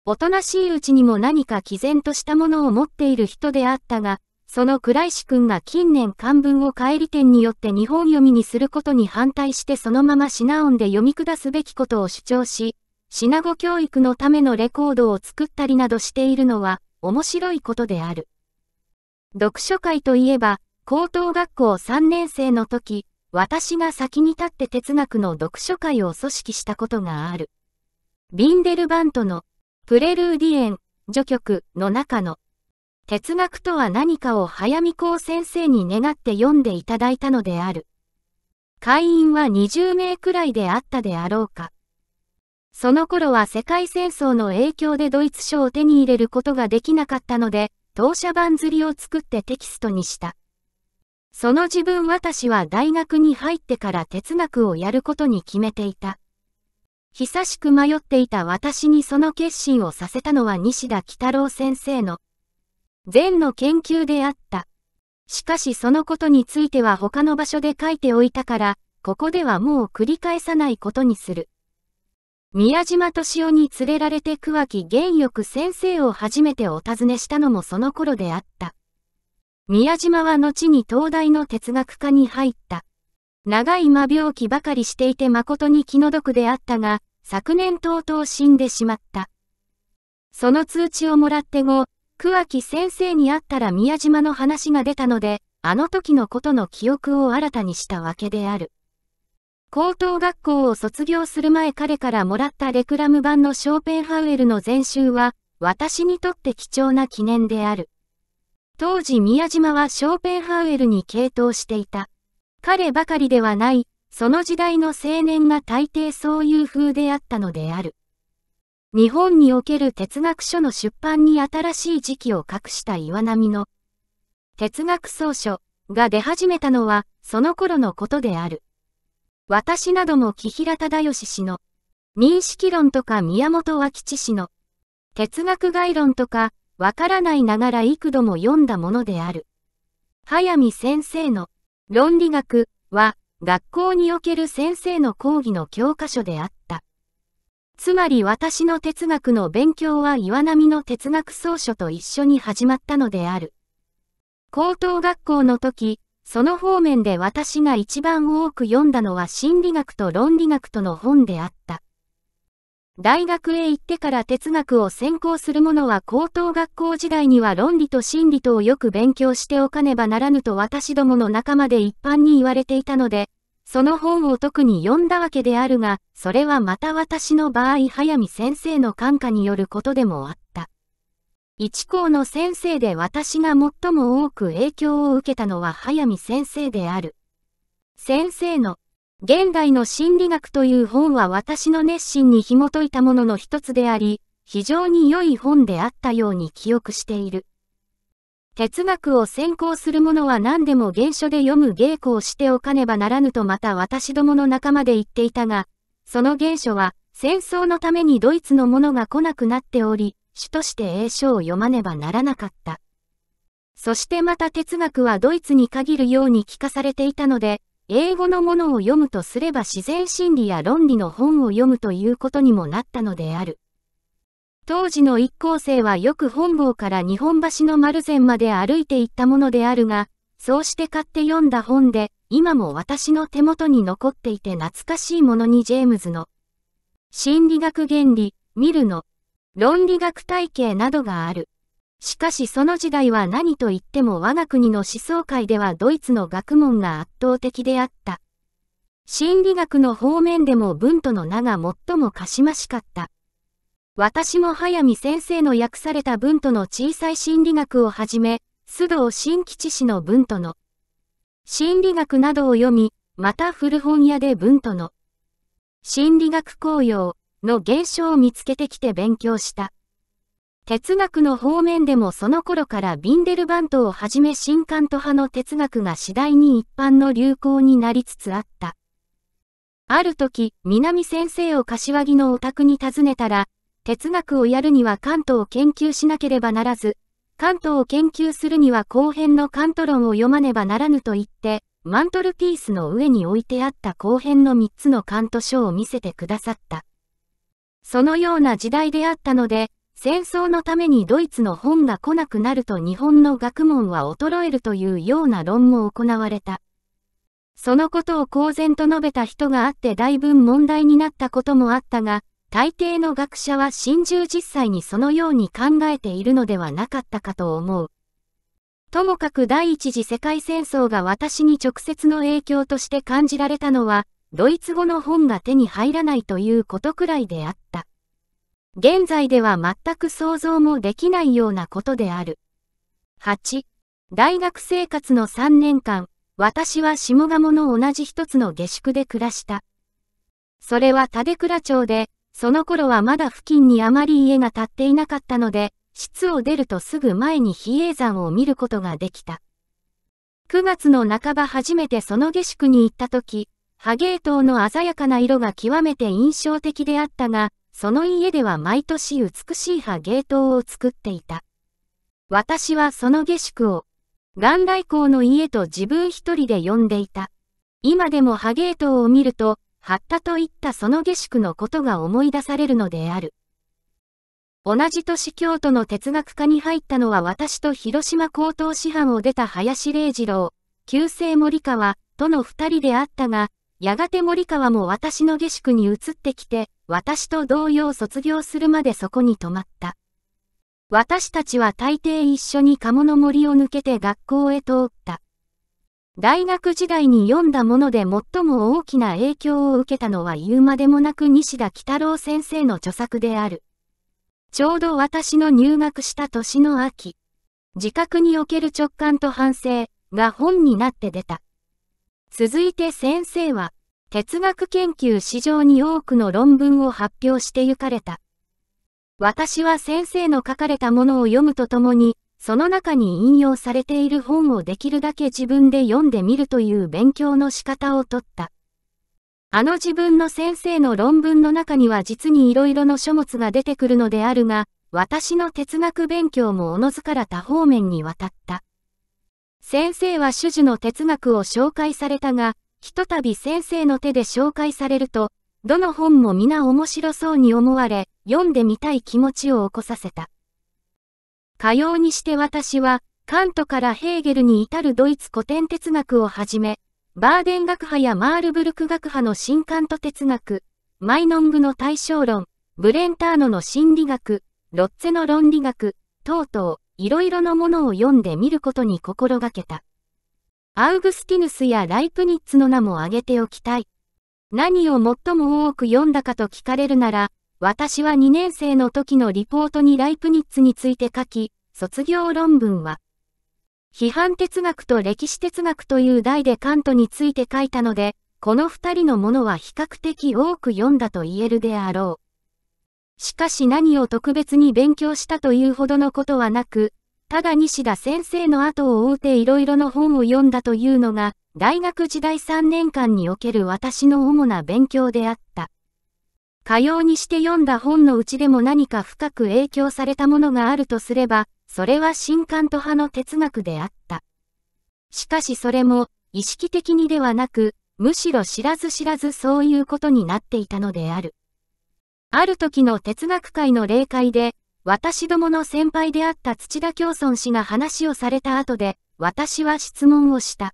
おとなしいうちにも何か毅然としたものを持っている人であったが、その倉石くんが近年漢文を帰り点によって日本読みにすることに反対してそのままシナ音で読み下すべきことを主張し、シナ語教育のためのレコードを作ったりなどしているのは面白いことである。読書会といえば、高等学校3年生の時、私が先に立って哲学の読書会を組織したことがある。ビンデルバントのプレルーディエン序曲の中の哲学とは何かを早見光先生に願って読んでいただいたのである。会員は20名くらいであったであろうか。その頃は世界戦争の影響でドイツ書を手に入れることができなかったので、当社版釣りを作ってテキストにした。その自分私は大学に入ってから哲学をやることに決めていた。久しく迷っていた私にその決心をさせたのは西田北太郎先生の禅の研究であった。しかしそのことについては他の場所で書いておいたから、ここではもう繰り返さないことにする。宮島敏夫に連れられて桑木玄翼先生を初めてお尋ねしたのもその頃であった。宮島は後に東大の哲学科に入った。長い間病気ばかりしていて誠に気の毒であったが、昨年とうとう死んでしまった。その通知をもらって後、桑木先生に会ったら宮島の話が出たので、あの時のことの記憶を新たにしたわけである。高等学校を卒業する前彼からもらったレクラム版のショーペンハウエルの全集は、私にとって貴重な記念である。当時宮島はショーペンハウエルに傾倒していた。彼ばかりではない、その時代の青年が大抵そういう風であったのである。日本における哲学書の出版に新しい時期を隠した岩波の哲学草書が出始めたのはその頃のことである。私なども木平忠義氏の、認識論とか宮本和吉氏の、哲学概論とか、わからないながら幾度も読んだものである。早見先生の、論理学は、学校における先生の講義の教科書であった。つまり私の哲学の勉強は岩波の哲学奏書と一緒に始まったのである。高等学校の時、その方面で私が一番多く読んだのは心理学と論理学との本であった。大学へ行ってから哲学を専攻する者は高等学校時代には論理と心理とをよく勉強しておかねばならぬと私どもの仲間で一般に言われていたので、その本を特に読んだわけであるが、それはまた私の場合早見先生の感化によることでもあった。一校の先生で私が最も多く影響を受けたのは早見先生である。先生の、現代の心理学という本は私の熱心に紐解いたものの一つであり、非常に良い本であったように記憶している。哲学を専攻する者は何でも原書で読む稽古をしておかねばならぬとまた私どもの仲間で言っていたが、その原書は戦争のためにドイツの者が来なくなっており、主として英書を読まねばならなかった。そしてまた哲学はドイツに限るように聞かされていたので、英語のものを読むとすれば自然心理や論理の本を読むということにもなったのである。当時の一校生はよく本坊から日本橋の丸善まで歩いていったものであるが、そうして買って読んだ本で、今も私の手元に残っていて懐かしいものにジェームズの、心理学原理、ミルの、論理学体系などがある。しかしその時代は何と言っても我が国の思想界ではドイツの学問が圧倒的であった。心理学の方面でも文との名が最もかしましかった。私も早見先生の訳された文との小さい心理学をはじめ、須藤新吉氏の文との心理学などを読み、また古本屋で文との心理学公用、の現象を見つけてきて勉強した。哲学の方面でもその頃からビンデルバントをはじめ新カント派の哲学が次第に一般の流行になりつつあった。ある時、南先生を柏木のお宅に訪ねたら、哲学をやるには関東を研究しなければならず、関東を研究するには後編のカント論を読まねばならぬと言って、マントルピースの上に置いてあった後編の3つのカント書を見せてくださった。そのような時代であったので、戦争のためにドイツの本が来なくなると日本の学問は衰えるというような論も行われた。そのことを公然と述べた人があって大分問題になったこともあったが、大抵の学者は真珠実際にそのように考えているのではなかったかと思う。ともかく第一次世界戦争が私に直接の影響として感じられたのは、ドイツ語の本が手に入らないということくらいであった。現在では全く想像もできないようなことである。8、大学生活の3年間、私は下鴨の同じ一つの下宿で暮らした。それは立倉町で、その頃はまだ付近にあまり家が建っていなかったので、室を出るとすぐ前に比叡山を見ることができた。9月の半ば初めてその下宿に行った時、波芸刀の鮮やかな色が極めて印象的であったが、その家では毎年美しい波芸刀を作っていた。私はその下宿を、元来校の家と自分一人で呼んでいた。今でも波芸刀を見ると、ハッタといったその下宿のことが思い出されるのである。同じ年京都の哲学科に入ったのは私と広島高等師範を出た林礼二郎、旧姓森川との二人であったが、やがて森川も私の下宿に移ってきて、私と同様卒業するまでそこに泊まった。私たちは大抵一緒に鴨の森を抜けて学校へ通った。大学時代に読んだもので最も大きな影響を受けたのは言うまでもなく西田喜太郎先生の著作である。ちょうど私の入学した年の秋、自覚における直感と反省が本になって出た。続いて先生は、哲学研究史上に多くの論文を発表してゆかれた。私は先生の書かれたものを読むとともに、その中に引用されている本をできるだけ自分で読んでみるという勉強の仕方をとった。あの自分の先生の論文の中には実に色々の書物が出てくるのであるが、私の哲学勉強もおのずから多方面にわたった。先生は主樹の哲学を紹介されたが、ひとたび先生の手で紹介されると、どの本も皆面白そうに思われ、読んでみたい気持ちを起こさせた。かようにして私は、カントからヘーゲルに至るドイツ古典哲学をはじめ、バーデン学派やマールブルク学派の新カント哲学、マイノングの対象論、ブレンターノの心理学、ロッツェの論理学、等々、いろいろなものを読んでみることに心がけた。アウグスティヌスやライプニッツの名も挙げておきたい。何を最も多く読んだかと聞かれるなら、私は2年生の時のリポートにライプニッツについて書き、卒業論文は、批判哲学と歴史哲学という題でカントについて書いたので、この二人のものは比較的多く読んだと言えるであろう。しかし何を特別に勉強したというほどのことはなく、ただ西田先生の後を追うていろいろの本を読んだというのが、大学時代3年間における私の主な勉強であった。かようにして読んだ本のうちでも何か深く影響されたものがあるとすれば、それは新刊と派の哲学であった。しかしそれも、意識的にではなく、むしろ知らず知らずそういうことになっていたのである。ある時の哲学会の例会で、私どもの先輩であった土田京村氏が話をされた後で、私は質問をした。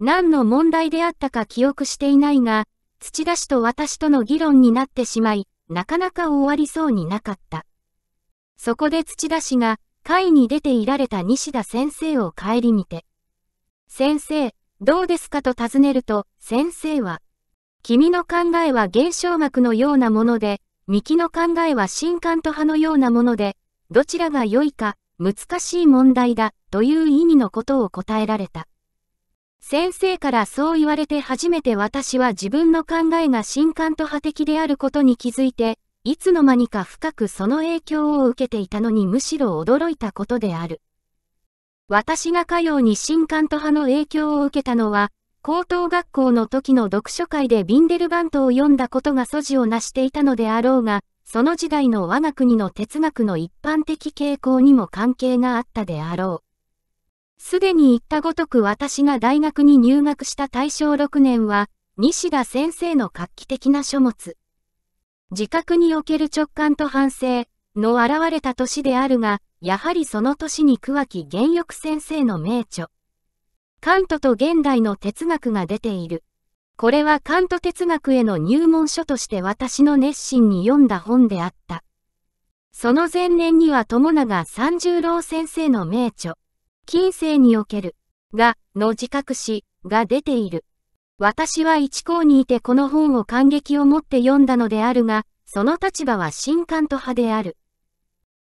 何の問題であったか記憶していないが、土田氏と私との議論になってしまい、なかなか終わりそうになかった。そこで土田氏が、会に出ていられた西田先生を顧みて、先生、どうですかと尋ねると、先生は、君の考えは現象学のようなもので、幹の考えは新刊と派のようなもので、どちらが良いか、難しい問題だ、という意味のことを答えられた。先生からそう言われて初めて私は自分の考えが新刊と派的であることに気づいて、いつの間にか深くその影響を受けていたのにむしろ驚いたことである。私がように新刊と派の影響を受けたのは、高等学校の時の読書会でビンデルバントを読んだことが素地を成していたのであろうが、その時代の我が国の哲学の一般的傾向にも関係があったであろう。すでに言ったごとく私が大学に入学した大正6年は、西田先生の画期的な書物。自覚における直感と反省の現れた年であるが、やはりその年に桑木玄翼先生の名著。カントと現代の哲学が出ている。これはカント哲学への入門書として私の熱心に読んだ本であった。その前年には友永三十郎先生の名著、近世における、が、の自覚し、が出ている。私は一校にいてこの本を感激を持って読んだのであるが、その立場は新カント派である。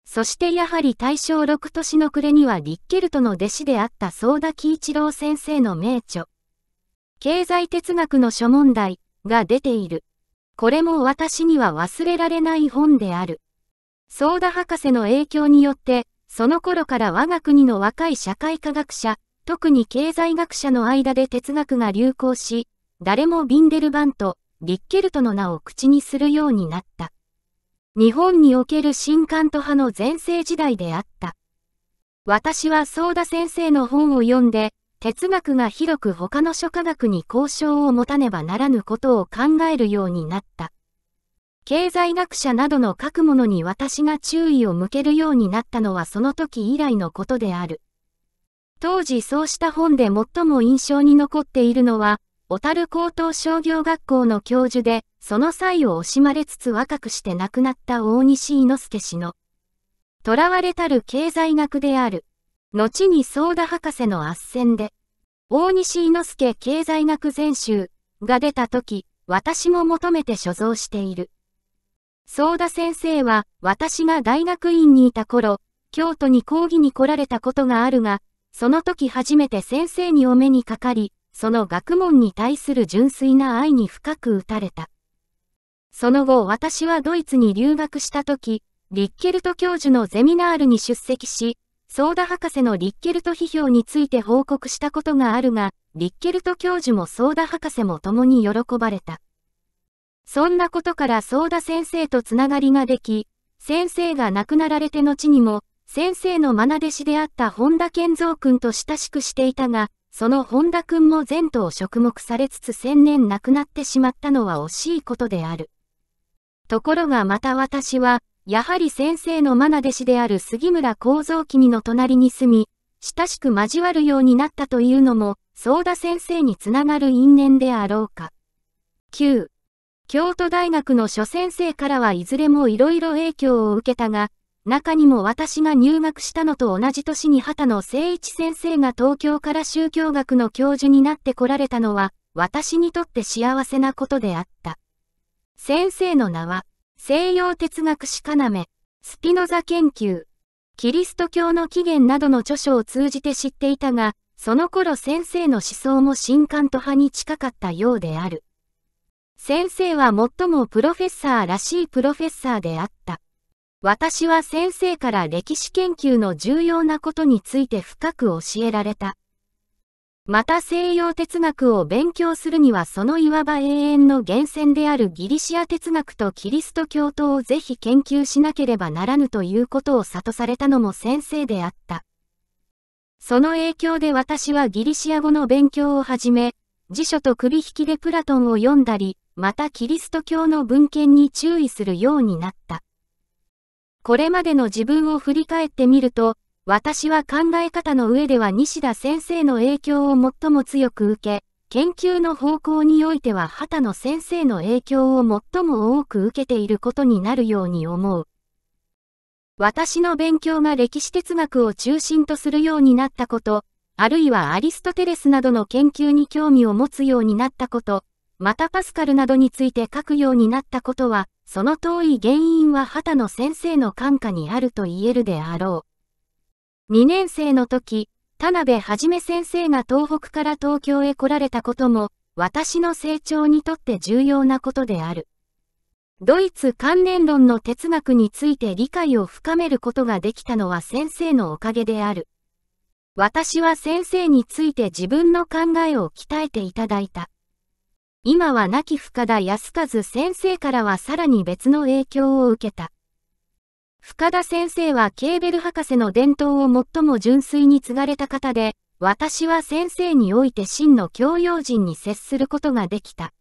そしてやはり大正6年の暮れにはリッケルトの弟子であった相田喜一郎先生の名著、経済哲学の諸問題が出ている。これも私には忘れられない本である。相田博士の影響によって、その頃から我が国の若い社会科学者、特に経済学者の間で哲学が流行し、誰もビンデルバント、リッケルトの名を口にするようになった。日本における新関東派の前世時代であった。私は相田先生の本を読んで、哲学が広く他の諸科学に交渉を持たねばならぬことを考えるようになった。経済学者などの書くものに私が注意を向けるようになったのはその時以来のことである。当時そうした本で最も印象に残っているのは、小樽高等商業学校の教授で、その際を惜しまれつつ若くして亡くなった大西猪之助氏の、囚われたる経済学である、後に相田博士の圧旋で、大西猪之助経済学全集が出た時、私も求めて所蔵している。相田先生は、私が大学院にいた頃、京都に講義に来られたことがあるが、その時初めて先生にお目にかかり、その学問に対する純粋な愛に深く打たれた。その後私はドイツに留学した時、リッケルト教授のゼミナールに出席し、ソーダ博士のリッケルト批評について報告したことがあるが、リッケルト教授もソーダ博士も共に喜ばれた。そんなことからソーダ先生とつながりができ、先生が亡くなられて後にも、先生の愛弟子であった本田健三君と親しくしていたが、その本田君も前途を職目されつつ千年亡くなってしまったのは惜しいことである。ところがまた私は、やはり先生の愛弟子である杉村光三君の隣に住み、親しく交わるようになったというのも、相田先生につながる因縁であろうか。9. 京都大学の諸先生からはいずれもいろいろ影響を受けたが、中にも私が入学したのと同じ年に畑野誠一先生が東京から宗教学の教授になってこられたのは、私にとって幸せなことであった。先生の名は、西洋哲学史要、スピノザ研究、キリスト教の起源などの著書を通じて知っていたが、その頃先生の思想も新刊と派に近かったようである。先生は最もプロフェッサーらしいプロフェッサーであった。私は先生から歴史研究の重要なことについて深く教えられた。また西洋哲学を勉強するにはそのいわば永遠の源泉であるギリシア哲学とキリスト教徒をぜひ研究しなければならぬということを諭されたのも先生であった。その影響で私はギリシア語の勉強を始め、辞書と首引きでプラトンを読んだり、またキリスト教の文献に注意するようになった。これまでの自分を振り返ってみると、私は考え方の上では西田先生の影響を最も強く受け、研究の方向においては畑野先生の影響を最も多く受けていることになるように思う。私の勉強が歴史哲学を中心とするようになったこと、あるいはアリストテレスなどの研究に興味を持つようになったこと、またパスカルなどについて書くようになったことは、その遠い原因は畑野先生の感化にあると言えるであろう。2年生の時、田辺はじめ先生が東北から東京へ来られたことも、私の成長にとって重要なことである。ドイツ関連論の哲学について理解を深めることができたのは先生のおかげである。私は先生について自分の考えを鍛えていただいた。今は亡き深田康和先生からはさらに別の影響を受けた。深田先生はケーベル博士の伝統を最も純粋に継がれた方で、私は先生において真の教養人に接することができた。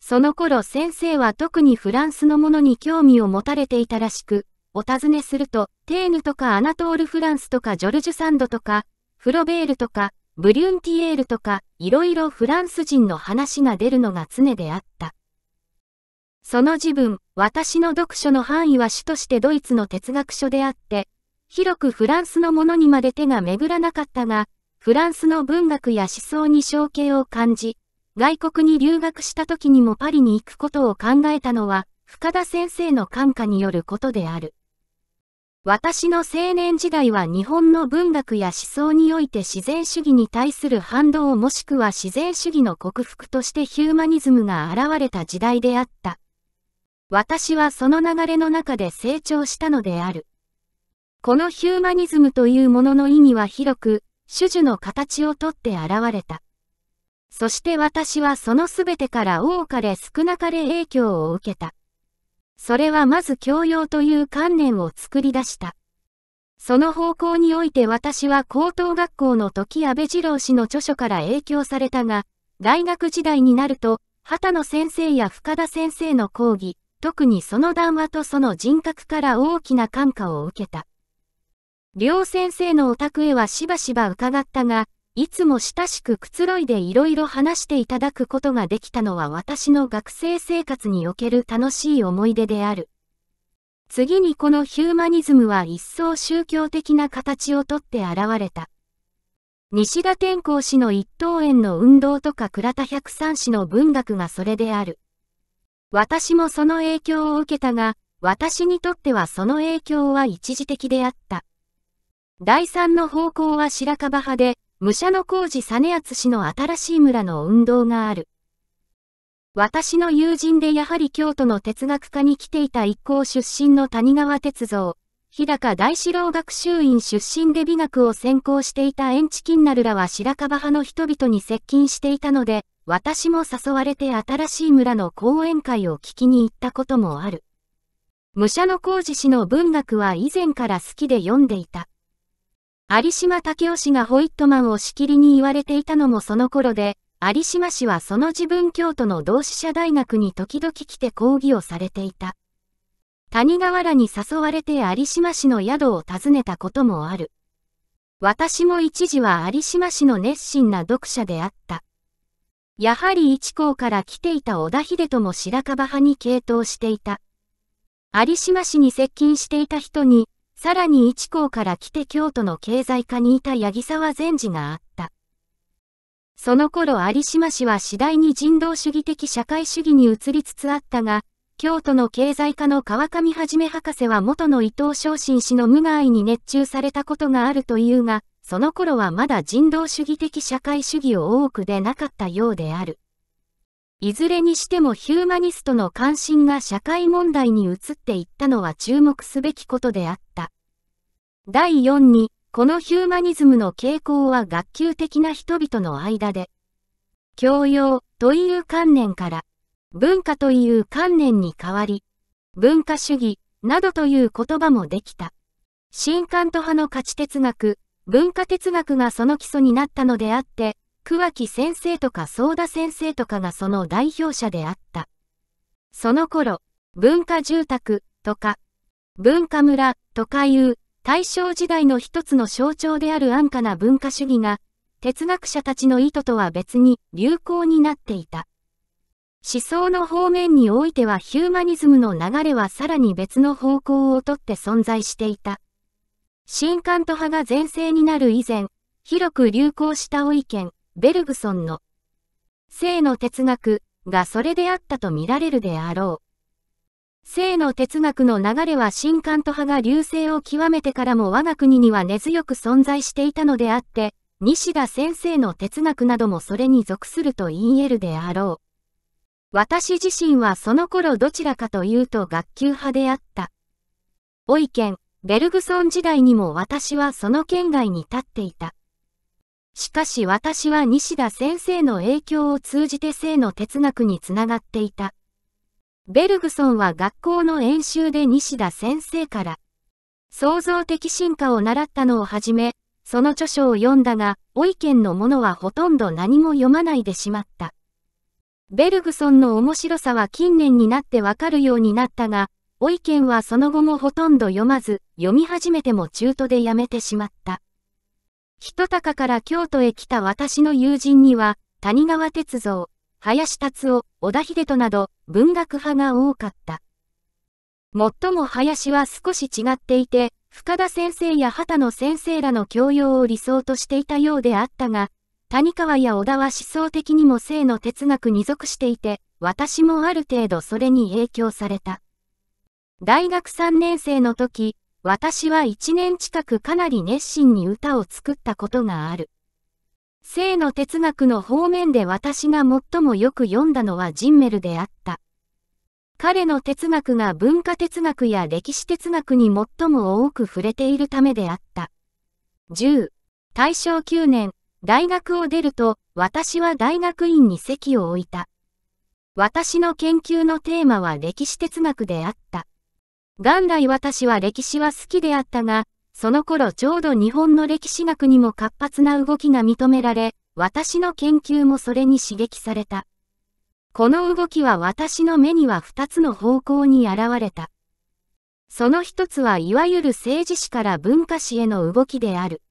その頃先生は特にフランスのものに興味を持たれていたらしく、お尋ねすると、テーヌとかアナトール・フランスとかジョルジュ・サンドとか、フロベールとか、ブリュンティエールとか、いろいろフランス人の話が出るのが常であった。その自分、私の読書の範囲は主としてドイツの哲学書であって、広くフランスのものにまで手が巡らなかったが、フランスの文学や思想に象形を感じ、外国に留学した時にもパリに行くことを考えたのは、深田先生の感化によることである。私の青年時代は日本の文学や思想において自然主義に対する反動もしくは自然主義の克服としてヒューマニズムが現れた時代であった。私はその流れの中で成長したのである。このヒューマニズムというものの意義は広く、種々の形をとって現れた。そして私はそのすべてから多かれ少なかれ影響を受けた。それはまず教養という観念を作り出した。その方向において私は高等学校の時安倍二郎氏の著書から影響されたが、大学時代になると、畑野先生や深田先生の講義、特にその談話とその人格から大きな感化を受けた。両先生のお宅へはしばしば伺ったが、いつも親しくくつろいでいろいろ話していただくことができたのは私の学生生活における楽しい思い出である。次にこのヒューマニズムは一層宗教的な形をとって現れた。西田天功氏の一等園の運動とか倉田百三氏の文学がそれである。私もその影響を受けたが、私にとってはその影響は一時的であった。第三の方向は白樺派で、武者の工事実厚氏の新しい村の運動がある。私の友人でやはり京都の哲学科に来ていた一行出身の谷川哲造、日高大志郎学習院出身で美学を専攻していたエンチキンナルらは白樺派の人々に接近していたので、私も誘われて新しい村の講演会を聞きに行ったこともある。武者の工事氏の文学は以前から好きで読んでいた。有島武雄氏がホイットマンをしきりに言われていたのもその頃で、有島氏はその自分京都の同志社大学に時々来て講義をされていた。谷川原に誘われて有島氏の宿を訪ねたこともある。私も一時は有島氏の熱心な読者であった。やはり一校から来ていた織田秀人も白樺派に傾倒していた。有島氏に接近していた人に、さらに一校から来て京都の経済化にいた八木沢善治があった。その頃有島氏は次第に人道主義的社会主義に移りつつあったが、京都の経済家の川上はじめ博士は元の伊藤昇進氏の無害に熱中されたことがあるというが、その頃はまだ人道主義的社会主義を多くでなかったようである。いずれにしてもヒューマニストの関心が社会問題に移っていったのは注目すべきことであった。第4に、このヒューマニズムの傾向は学級的な人々の間で、教養という観念から、文化という観念に変わり、文化主義などという言葉もできた。新カ都派の価値哲学、文化哲学がその基礎になったのであって、桑木先生とか相田先生とかがその代表者であった。その頃、文化住宅とか、文化村とかいう大正時代の一つの象徴である安価な文化主義が、哲学者たちの意図とは別に流行になっていた。思想の方面においてはヒューマニズムの流れはさらに別の方向をとって存在していた。新カント派が前世になる以前、広く流行したオイケン、ベルグソンの、性の哲学がそれであったと見られるであろう。性の哲学の流れは新カント派が流星を極めてからも我が国には根強く存在していたのであって、西田先生の哲学などもそれに属すると言えるであろう。私自身はその頃どちらかというと学級派であった。お意見、ベルグソン時代にも私はその圏外に立っていた。しかし私は西田先生の影響を通じて性の哲学につながっていた。ベルグソンは学校の演習で西田先生から、創造的進化を習ったのをはじめ、その著書を読んだが、お意見のものはほとんど何も読まないでしまった。ベルグソンの面白さは近年になってわかるようになったが、お意見はその後もほとんど読まず、読み始めても中途でやめてしまった。ひとたかから京都へ来た私の友人には、谷川哲造、林達夫、小田秀人など文学派が多かった。もっとも林は少し違っていて、深田先生や畑野先生らの教養を理想としていたようであったが、谷川や小田は思想的にも性の哲学に属していて、私もある程度それに影響された。大学3年生の時、私は1年近くかなり熱心に歌を作ったことがある。性の哲学の方面で私が最もよく読んだのはジンメルであった。彼の哲学が文化哲学や歴史哲学に最も多く触れているためであった。10、大正9年、大学を出ると、私は大学院に席を置いた。私の研究のテーマは歴史哲学であった。元来私は歴史は好きであったが、その頃ちょうど日本の歴史学にも活発な動きが認められ、私の研究もそれに刺激された。この動きは私の目には二つの方向に現れた。その一つはいわゆる政治史から文化史への動きである。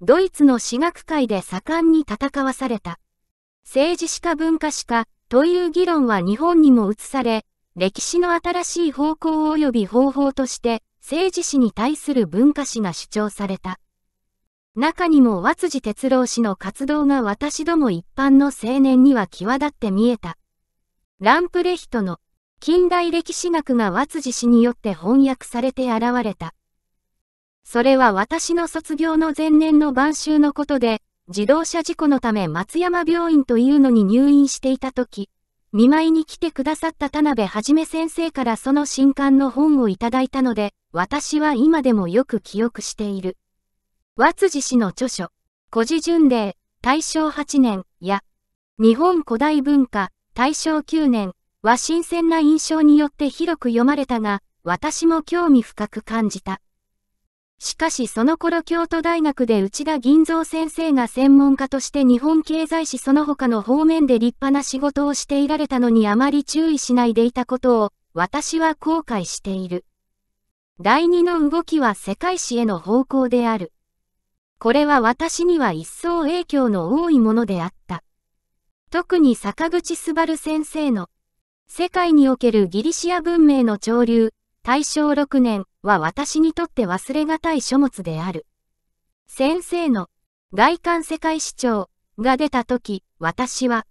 ドイツの史学界で盛んに戦わされた。政治史か文化史かという議論は日本にも移され、歴史の新しい方向及び方法として、政治史に対する文化史が主張された。中にも和辻哲郎氏の活動が私ども一般の青年には際立って見えた。ランプレヒトの近代歴史学が和辻氏によって翻訳されて現れた。それは私の卒業の前年の晩秋のことで、自動車事故のため松山病院というのに入院していたとき、見舞いに来てくださった田辺はじめ先生からその新刊の本をいただいたので、私は今でもよく記憶している。和辻氏の著書、古事巡礼、大正8年や、日本古代文化、大正9年は新鮮な印象によって広く読まれたが、私も興味深く感じた。しかしその頃京都大学で内田銀蔵先生が専門家として日本経済史その他の方面で立派な仕事をしていられたのにあまり注意しないでいたことを私は後悔している。第二の動きは世界史への方向である。これは私には一層影響の多いものであった。特に坂口すばる先生の世界におけるギリシア文明の潮流大正6年は私にとって忘れがたい書物である。先生の外観世界史長が出た時、私は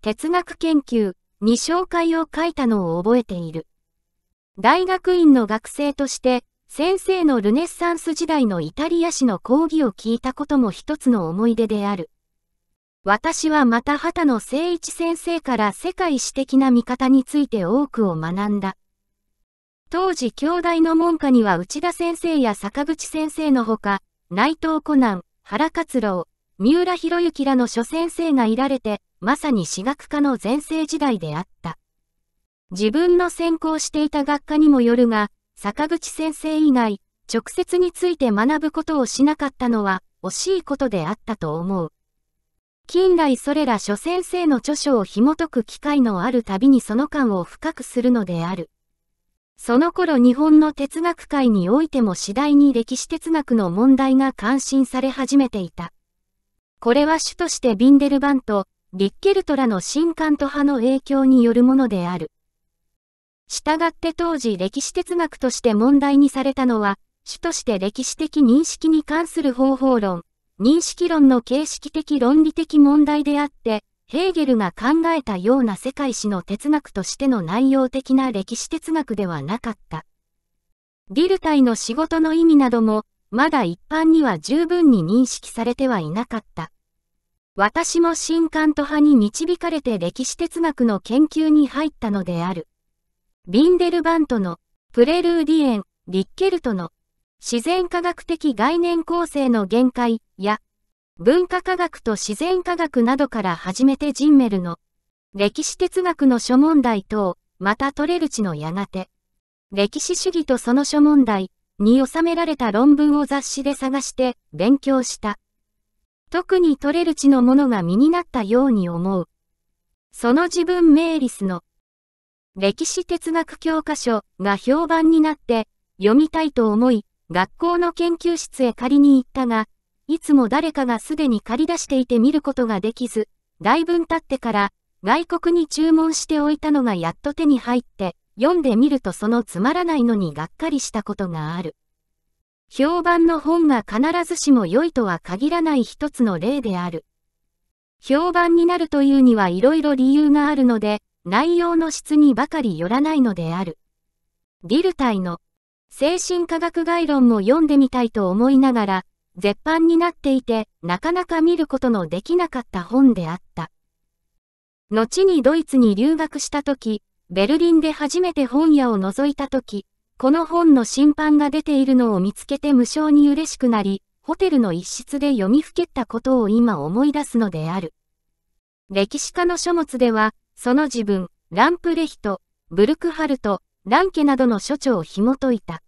哲学研究に紹介を書いたのを覚えている。大学院の学生として先生のルネッサンス時代のイタリア史の講義を聞いたことも一つの思い出である。私はまた畑野誠一先生から世界史的な見方について多くを学んだ。当時京大の門下には内田先生や坂口先生のほか、内藤コナン、原克郎、三浦博之らの諸先生がいられて、まさに私学科の全盛時代であった。自分の専攻していた学科にもよるが、坂口先生以外、直接について学ぶことをしなかったのは、惜しいことであったと思う。近来それら諸先生の著書を紐解く機会のあるたびにその感を深くするのである。その頃日本の哲学界においても次第に歴史哲学の問題が関心され始めていた。これは主としてビンデルバンとリッケルトラの新官と派の影響によるものである。したがって当時歴史哲学として問題にされたのは、主として歴史的認識に関する方法論、認識論の形式的論理的問題であって、ヘーゲルが考えたような世界史の哲学としての内容的な歴史哲学ではなかった。ディルタイの仕事の意味なども、まだ一般には十分に認識されてはいなかった。私も新刊と派に導かれて歴史哲学の研究に入ったのである。ビンデルバントの、プレルーディエン、リッケルトの、自然科学的概念構成の限界や、文化科学と自然科学などから始めてジンメルの歴史哲学の諸問題等、またトレルチのやがて、歴史主義とその諸問題に収められた論文を雑誌で探して勉強した。特にトレルチのものが身になったように思う。その自分メイリスの歴史哲学教科書が評判になって読みたいと思い、学校の研究室へ借りに行ったが、いつも誰かがすでに借り出していて見ることができず、だいぶん経ってから、外国に注文しておいたのがやっと手に入って、読んでみるとそのつまらないのにがっかりしたことがある。評判の本が必ずしも良いとは限らない一つの例である。評判になるというにはいろいろ理由があるので、内容の質にばかりよらないのである。ディルタイの精神科学概論も読んでみたいと思いながら、絶版になっていて、なかなか見ることのできなかった本であった。後にドイツに留学した時、ベルリンで初めて本屋を覗いた時、この本の審判が出ているのを見つけて無償に嬉しくなり、ホテルの一室で読みふけったことを今思い出すのである。歴史家の書物では、その自分、ランプレヒト、ブルクハルト、ランケなどの書著を紐解いた。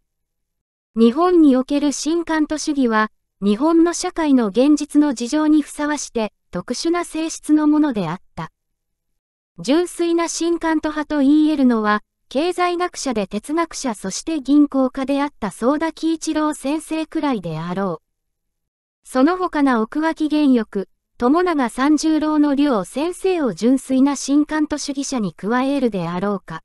日本における新刊と主義は、日本の社会の現実の事情にふさわして特殊な性質のものであった。純粋な新カント派と言えるのは、経済学者で哲学者そして銀行家であった相田喜一郎先生くらいであろう。その他な奥脇原欲、友永三十郎の両先生を純粋な新カント主義者に加えるであろうか。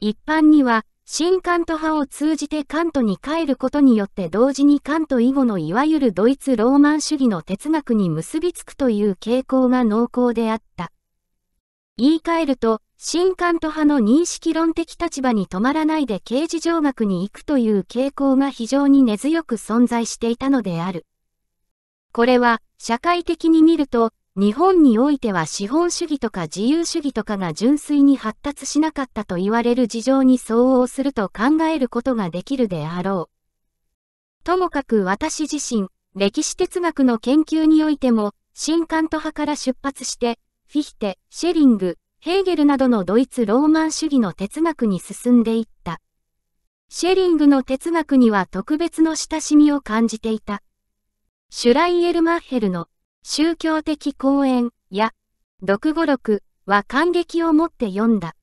一般には、新関東派を通じて関東に帰ることによって同時に関東以後のいわゆるドイツローマン主義の哲学に結びつくという傾向が濃厚であった。言い換えると、新関東派の認識論的立場に止まらないで刑事上学に行くという傾向が非常に根強く存在していたのである。これは、社会的に見ると、日本においては資本主義とか自由主義とかが純粋に発達しなかったと言われる事情に相応すると考えることができるであろう。ともかく私自身、歴史哲学の研究においても、新カント派から出発して、フィヒテ、シェリング、ヘーゲルなどのドイツローマン主義の哲学に進んでいった。シェリングの哲学には特別の親しみを感じていた。シュライエルマッヘルの宗教的講演や、独語録は感激を持って読んだ。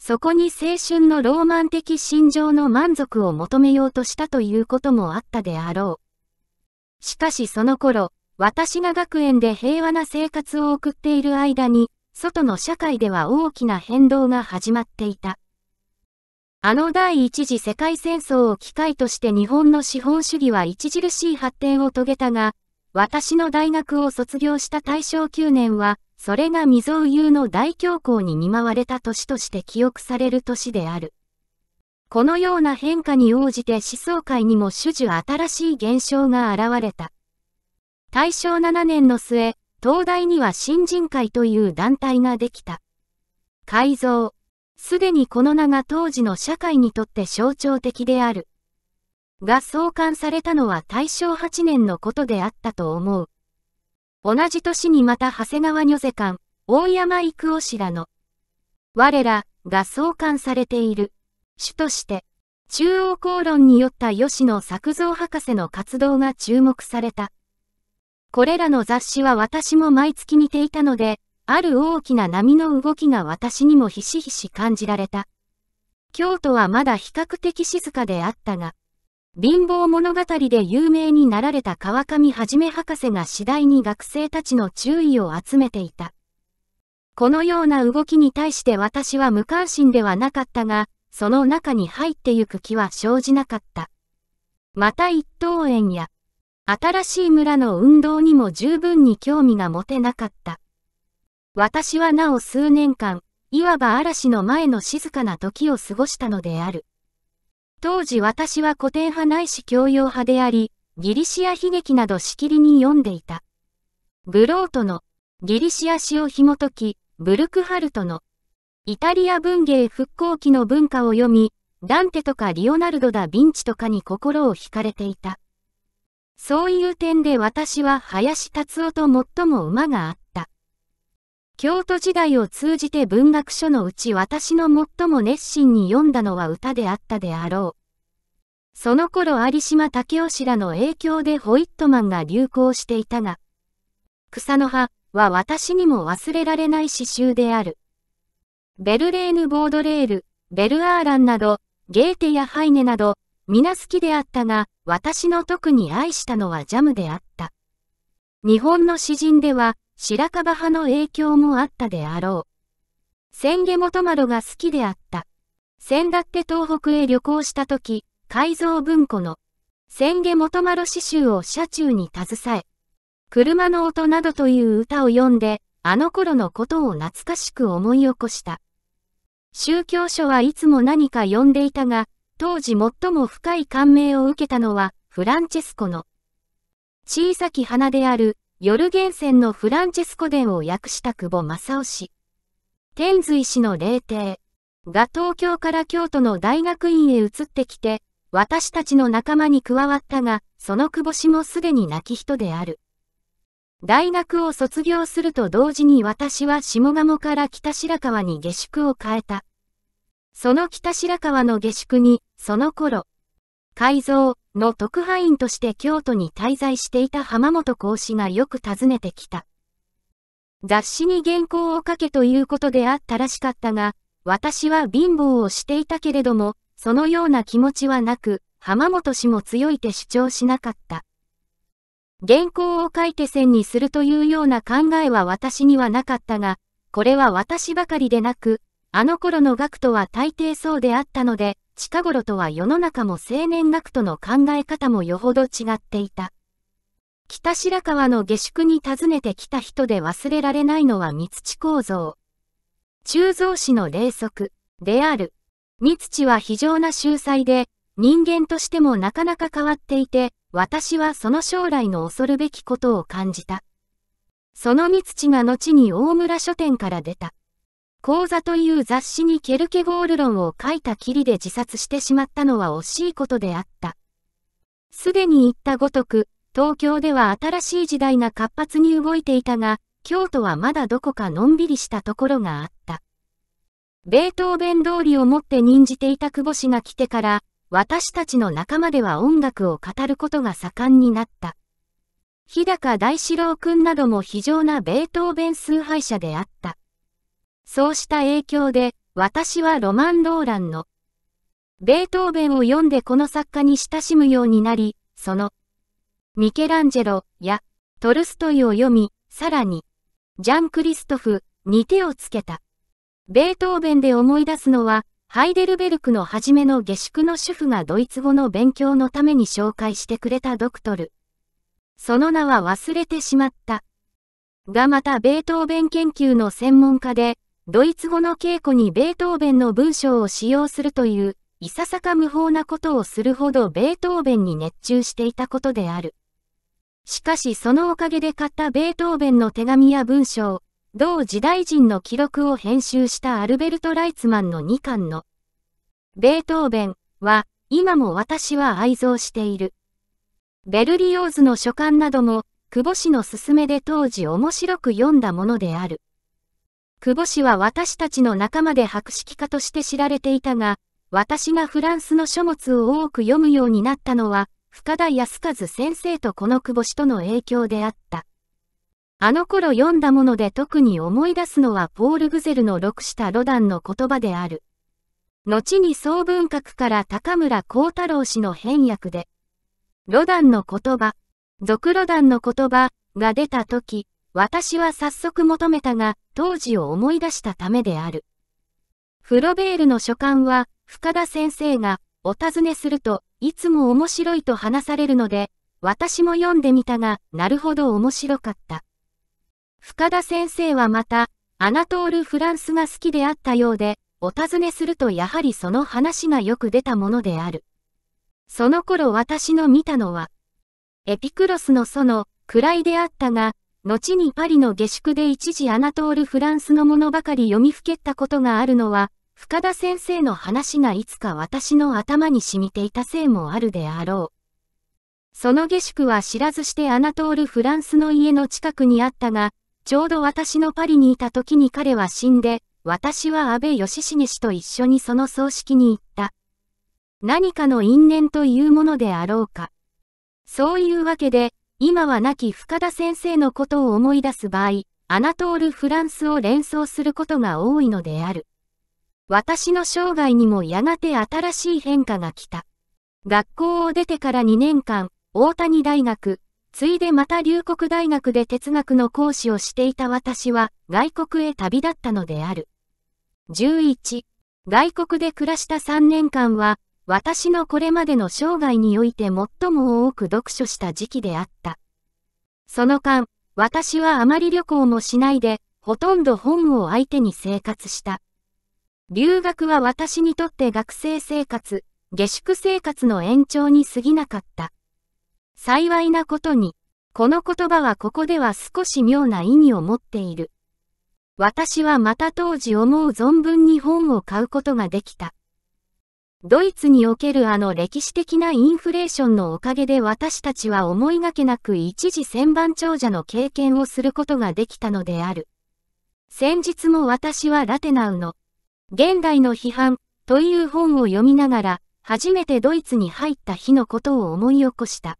そこに青春のローマン的心情の満足を求めようとしたということもあったであろう。しかしその頃、私が学園で平和な生活を送っている間に、外の社会では大きな変動が始まっていた。あの第一次世界戦争を機会として日本の資本主義は著しい発展を遂げたが、私の大学を卒業した大正9年は、それが未曾有の大恐慌に見舞われた年として記憶される年である。このような変化に応じて思想界にも種々新しい現象が現れた。大正7年の末、東大には新人会という団体ができた。改造。すでにこの名が当時の社会にとって象徴的である。が創刊されたのは大正8年のことであったと思う。同じ年にまた長谷川女世館、大山育夫氏らの、我らが創刊されている。主として、中央公論によった吉野作造博士の活動が注目された。これらの雑誌は私も毎月見ていたので、ある大きな波の動きが私にもひしひし感じられた。京都はまだ比較的静かであったが、貧乏物語で有名になられた川上はじめ博士が次第に学生たちの注意を集めていた。このような動きに対して私は無関心ではなかったが、その中に入ってゆく気は生じなかった。また一等園や、新しい村の運動にも十分に興味が持てなかった。私はなお数年間、いわば嵐の前の静かな時を過ごしたのである。当時私は古典派ないし教養派であり、ギリシア悲劇などしきりに読んでいた。ブロートのギリシア史を紐解き、ブルクハルトのイタリア文芸復興期の文化を読み、ダンテとかリオナルド・ダ・ヴィンチとかに心を惹かれていた。そういう点で私は林達夫と最も馬があっ京都時代を通じて文学書のうち私の最も熱心に読んだのは歌であったであろう。その頃有島武雄氏らの影響でホイットマンが流行していたが、草の葉は私にも忘れられない詩集である。ベルレーヌ・ボードレール、ベルアーランなど、ゲーテやハイネなど、皆好きであったが、私の特に愛したのはジャムであった。日本の詩人では、白樺派の影響もあったであろう。千家元丸が好きであった。千だって東北へ旅行した時、改造文庫の千家元丸詩集を車中に携え、車の音などという歌を読んで、あの頃のことを懐かしく思い起こした。宗教書はいつも何か読んでいたが、当時最も深い感銘を受けたのは、フランチェスコの小さき花である夜源泉のフランチェスコ伝を訳した久保正雄氏。天髄氏の霊帝が東京から京都の大学院へ移ってきて、私たちの仲間に加わったが、その久保氏もすでに亡き人である。大学を卒業すると同時に私は下鴨から北白川に下宿を変えた。その北白川の下宿に、その頃、改造の特派員として京都に滞在していた浜本講師がよく訪ねてきた。雑誌に原稿を書けということであったらしかったが、私は貧乏をしていたけれども、そのような気持ちはなく、浜本氏も強いて主張しなかった。原稿を書いて線にするというような考えは私にはなかったが、これは私ばかりでなく、あの頃の学徒は大抵そうであったので、近頃とは世の中も青年学徒の考え方もよほど違っていた。北白川の下宿に訪ねてきた人で忘れられないのは三土構造。中蔵師の霊則である。三土は非常な秀才で、人間としてもなかなか変わっていて、私はその将来の恐るべきことを感じた。その三土が後に大村書店から出た。講座という雑誌にケルケゴール論を書いたきりで自殺してしまったのは惜しいことであった。すでに言ったごとく、東京では新しい時代が活発に動いていたが、京都はまだどこかのんびりしたところがあった。ベートーベン通りをもって任じていた久保氏が来てから、私たちの仲間では音楽を語ることが盛んになった。日高大志郎くんなども非常なベートーベン崇拝者であった。そうした影響で、私はロマン・ローランの、ベートーベンを読んでこの作家に親しむようになり、その、ミケランジェロやトルストイを読み、さらに、ジャン・クリストフに手をつけた。ベートーベンで思い出すのは、ハイデルベルクの初めの下宿の主婦がドイツ語の勉強のために紹介してくれたドクトル。その名は忘れてしまった。がまたベートーベン研究の専門家で、ドイツ語の稽古にベートーベンの文章を使用するという、いささか無法なことをするほどベートーベンに熱中していたことである。しかしそのおかげで買ったベートーベンの手紙や文章、同時代人の記録を編集したアルベルト・ライツマンの2巻の、ベートーベンは、今も私は愛蔵している。ベルリオーズの書簡なども、久保氏の勧めで当時面白く読んだものである。久保氏は私たちの仲間で博識家として知られていたが、私がフランスの書物を多く読むようになったのは、深田康和先生とこの久保氏との影響であった。あの頃読んだもので特に思い出すのはポール・グゼルの録したロダンの言葉である。後に総文学から高村光太郎氏の変訳で、ロダンの言葉、俗ロダンの言葉が出た時、私は早速求めたが、当時を思い出したためである。フロベールの書簡は、深田先生が、お尋ねすると、いつも面白いと話されるので、私も読んでみたが、なるほど面白かった。深田先生はまた、アナトール・フランスが好きであったようで、お尋ねするとやはりその話がよく出たものである。その頃私の見たのは、エピクロスの祖の位であったが、後にパリの下宿で一時アナトール・フランスのものばかり読みふけったことがあるのは、深田先生の話がいつか私の頭に染みていたせいもあるであろう。その下宿は知らずしてアナトール・フランスの家の近くにあったが、ちょうど私のパリにいた時に彼は死んで、私は安倍義重氏と一緒にその葬式に行った。何かの因縁というものであろうか。そういうわけで、今は亡き深田先生のことを思い出す場合、アナトール・フランスを連想することが多いのである。私の生涯にもやがて新しい変化が来た。学校を出てから2年間、大谷大学、ついでまた留国大学で哲学の講師をしていた私は、外国へ旅立ったのである。11、外国で暮らした3年間は、私のこれまでの生涯において最も多く読書した時期であった。その間、私はあまり旅行もしないで、ほとんど本を相手に生活した。留学は私にとって学生生活、下宿生活の延長に過ぎなかった。幸いなことに、この言葉はここでは少し妙な意味を持っている。私はまた当時思う存分に本を買うことができた。ドイツにおけるあの歴史的なインフレーションのおかげで私たちは思いがけなく一時千番長者の経験をすることができたのである。先日も私はラテナウの現代の批判という本を読みながら初めてドイツに入った日のことを思い起こした。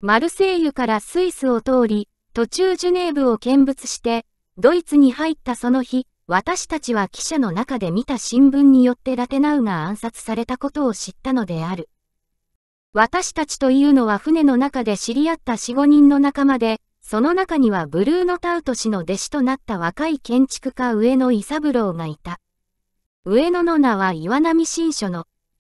マルセイユからスイスを通り途中ジュネーブを見物してドイツに入ったその日私たちは記者の中で見た新聞によってラテナウが暗殺されたことを知ったのである。私たちというのは船の中で知り合った4、5人の仲間で、その中にはブルーノ・タウト氏の弟子となった若い建築家上野伊三郎がいた。上野の名は岩波新書の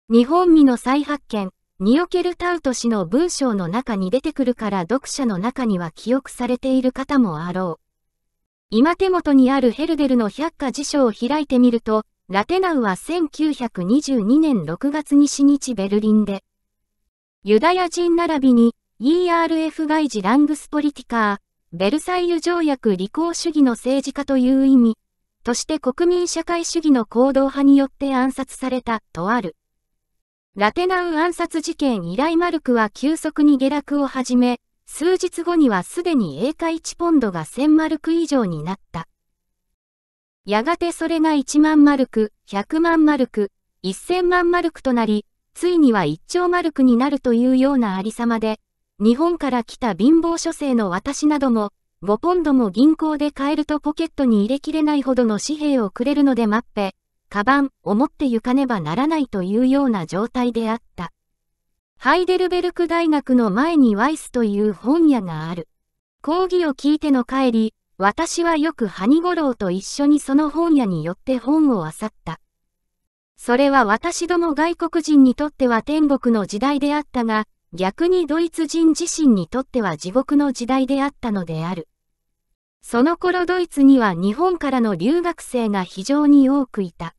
日本美の再発見、におけるタウト氏の文章の中に出てくるから読者の中には記憶されている方もあろう。今手元にあるヘルデルの百科辞書を開いてみると、ラテナウは1922年6月西日ベルリンで、ユダヤ人並びに ERF 外事ラングスポリティカー、ベルサイユ条約履行主義の政治家という意味、として国民社会主義の行動派によって暗殺された、とある。ラテナウ暗殺事件以来マルクは急速に下落をはじめ、数日後にはすでに英会1ポンドが1000マルク以上になった。やがてそれが1万マルク、100万マルク、1000万マルクとなり、ついには1兆マルクになるというようなありさまで、日本から来た貧乏書生の私なども、5ポンドも銀行で買えるとポケットに入れきれないほどの紙幣をくれるので待って、カバンを持って行かねばならないというような状態であった。ハイデルベルク大学の前にワイスという本屋がある。講義を聞いての帰り、私はよくハニゴロウと一緒にその本屋に寄って本を漁った。それは私ども外国人にとっては天国の時代であったが、逆にドイツ人自身にとっては地獄の時代であったのである。その頃ドイツには日本からの留学生が非常に多くいた。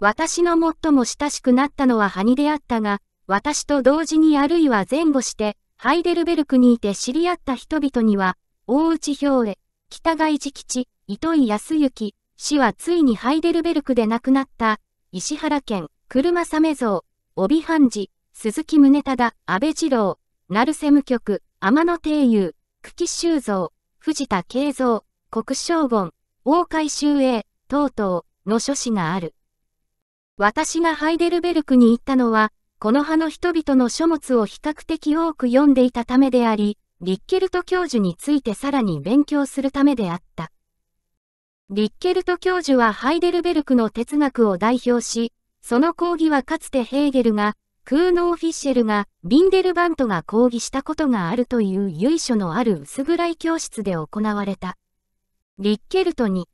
私の最も親しくなったのはハニであったが、私と同時にあるいは前後して、ハイデルベルクにいて知り合った人々には、大内兵衛、北外地吉、糸井康行、氏はついにハイデルベルクで亡くなった、石原県、車鮫像、帯藩寺、鈴木宗忠、安倍二郎、成瀬無局、天野定友、久喜修造、藤田慶造、国将軍、大海修英、等々の書士がある。私がハイデルベルクに行ったのは、この派の人々の書物を比較的多く読んでいたためであり、リッケルト教授についてさらに勉強するためであった。リッケルト教授はハイデルベルクの哲学を代表し、その講義はかつてヘーゲルが、クーノー・フィッシェルが、ビンデルバントが講義したことがあるという由緒のある薄暗い教室で行われた。リッケルトに、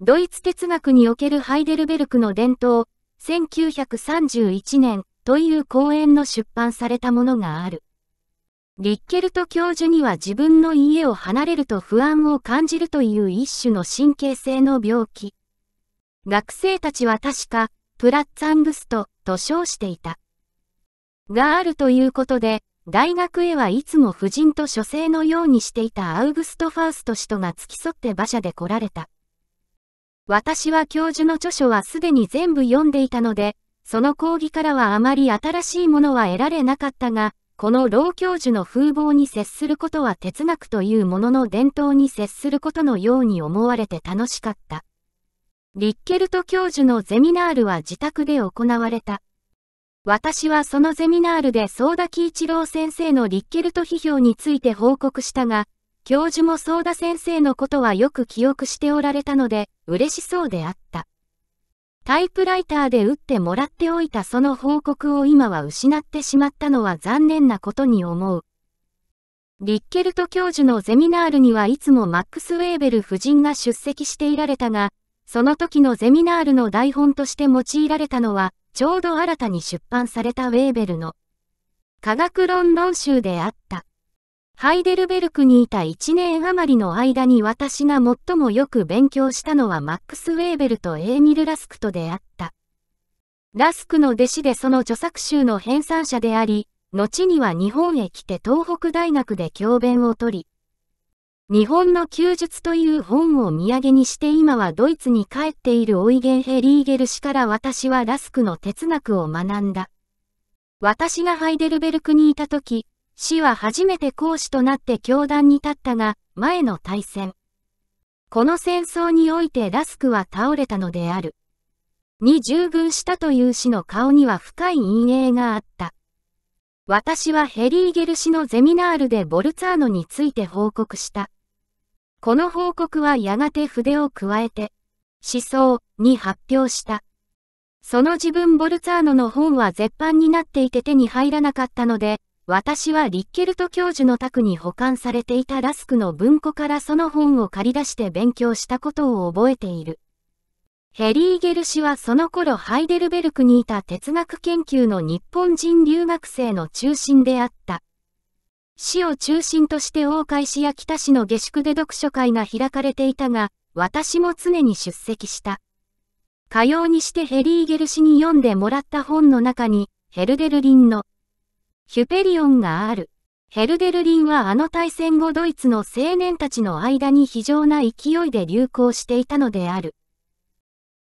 ドイツ哲学におけるハイデルベルクの伝統、1931年という講演の出版されたものがある。リッケルト教授には自分の家を離れると不安を感じるという一種の神経性の病気。学生たちは確か、プラッツァングストと称していた。があるということで、大学へはいつも夫人と書生のようにしていたアウグスト・ファウスト氏とが付き添って馬車で来られた。私は教授の著書はすでに全部読んでいたので、その講義からはあまり新しいものは得られなかったが、この老教授の風貌に接することは哲学というものの伝統に接することのように思われて楽しかった。リッケルト教授のゼミナールは自宅で行われた。私はそのゼミナールで総田喜一郎先生のリッケルト批評について報告したが、教授も相田先生のことはよく記憶しておられたので、嬉しそうであった。タイプライターで打ってもらっておいたその報告を今は失ってしまったのは残念なことに思う。リッケルト教授のゼミナールにはいつもマックス・ウェーベル夫人が出席していられたが、その時のゼミナールの台本として用いられたのは、ちょうど新たに出版されたウェーベルの科学論論集であった。ハイデルベルクにいた1年余りの間に私が最もよく勉強したのはマックス・ウェーベルとエーミル・ラスクと出会った。ラスクの弟子でその著作集の編纂者であり、後には日本へ来て東北大学で教鞭をとり、日本の休術という本を土産にして今はドイツに帰っているオイゲン・ヘリーゲル氏から私はラスクの哲学を学んだ。私がハイデルベルクにいた時、氏は初めて講師となって教団に立ったが、前の対戦。この戦争においてラスクは倒れたのである。に従軍したという氏の顔には深い陰影があった。私はヘリーゲル氏のゼミナールでボルツァーノについて報告した。この報告はやがて筆を加えて、思想に発表した。その自分ボルツァーノの本は絶版になっていて手に入らなかったので、私はリッケルト教授の宅に保管されていたラスクの文庫からその本を借り出して勉強したことを覚えている。ヘリーゲル氏はその頃ハイデルベルクにいた哲学研究の日本人留学生の中心であった。市を中心として大海市や北市の下宿で読書会が開かれていたが、私も常に出席した。かようにしてヘリーゲル氏に読んでもらった本の中に、ヘルデルリンのヒュペリオンがある。ヘルデルリンはあの大戦後ドイツの青年たちの間に非常な勢いで流行していたのである。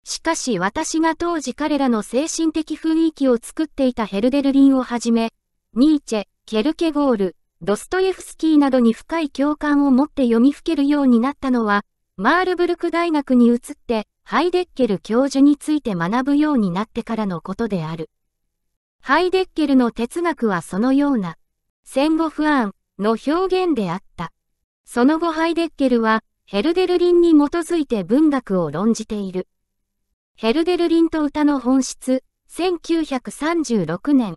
しかし私が当時彼らの精神的雰囲気を作っていたヘルデルリンをはじめ、ニーチェ、ケルケゴール、ドストエフスキーなどに深い共感を持って読みふけるようになったのは、マールブルク大学に移ってハイデッケル教授について学ぶようになってからのことである。ハイデッケルの哲学はそのような戦後不安の表現であった。その後ハイデッケルはヘルデルリンに基づいて文学を論じている。ヘルデルリンと歌の本質、1936年。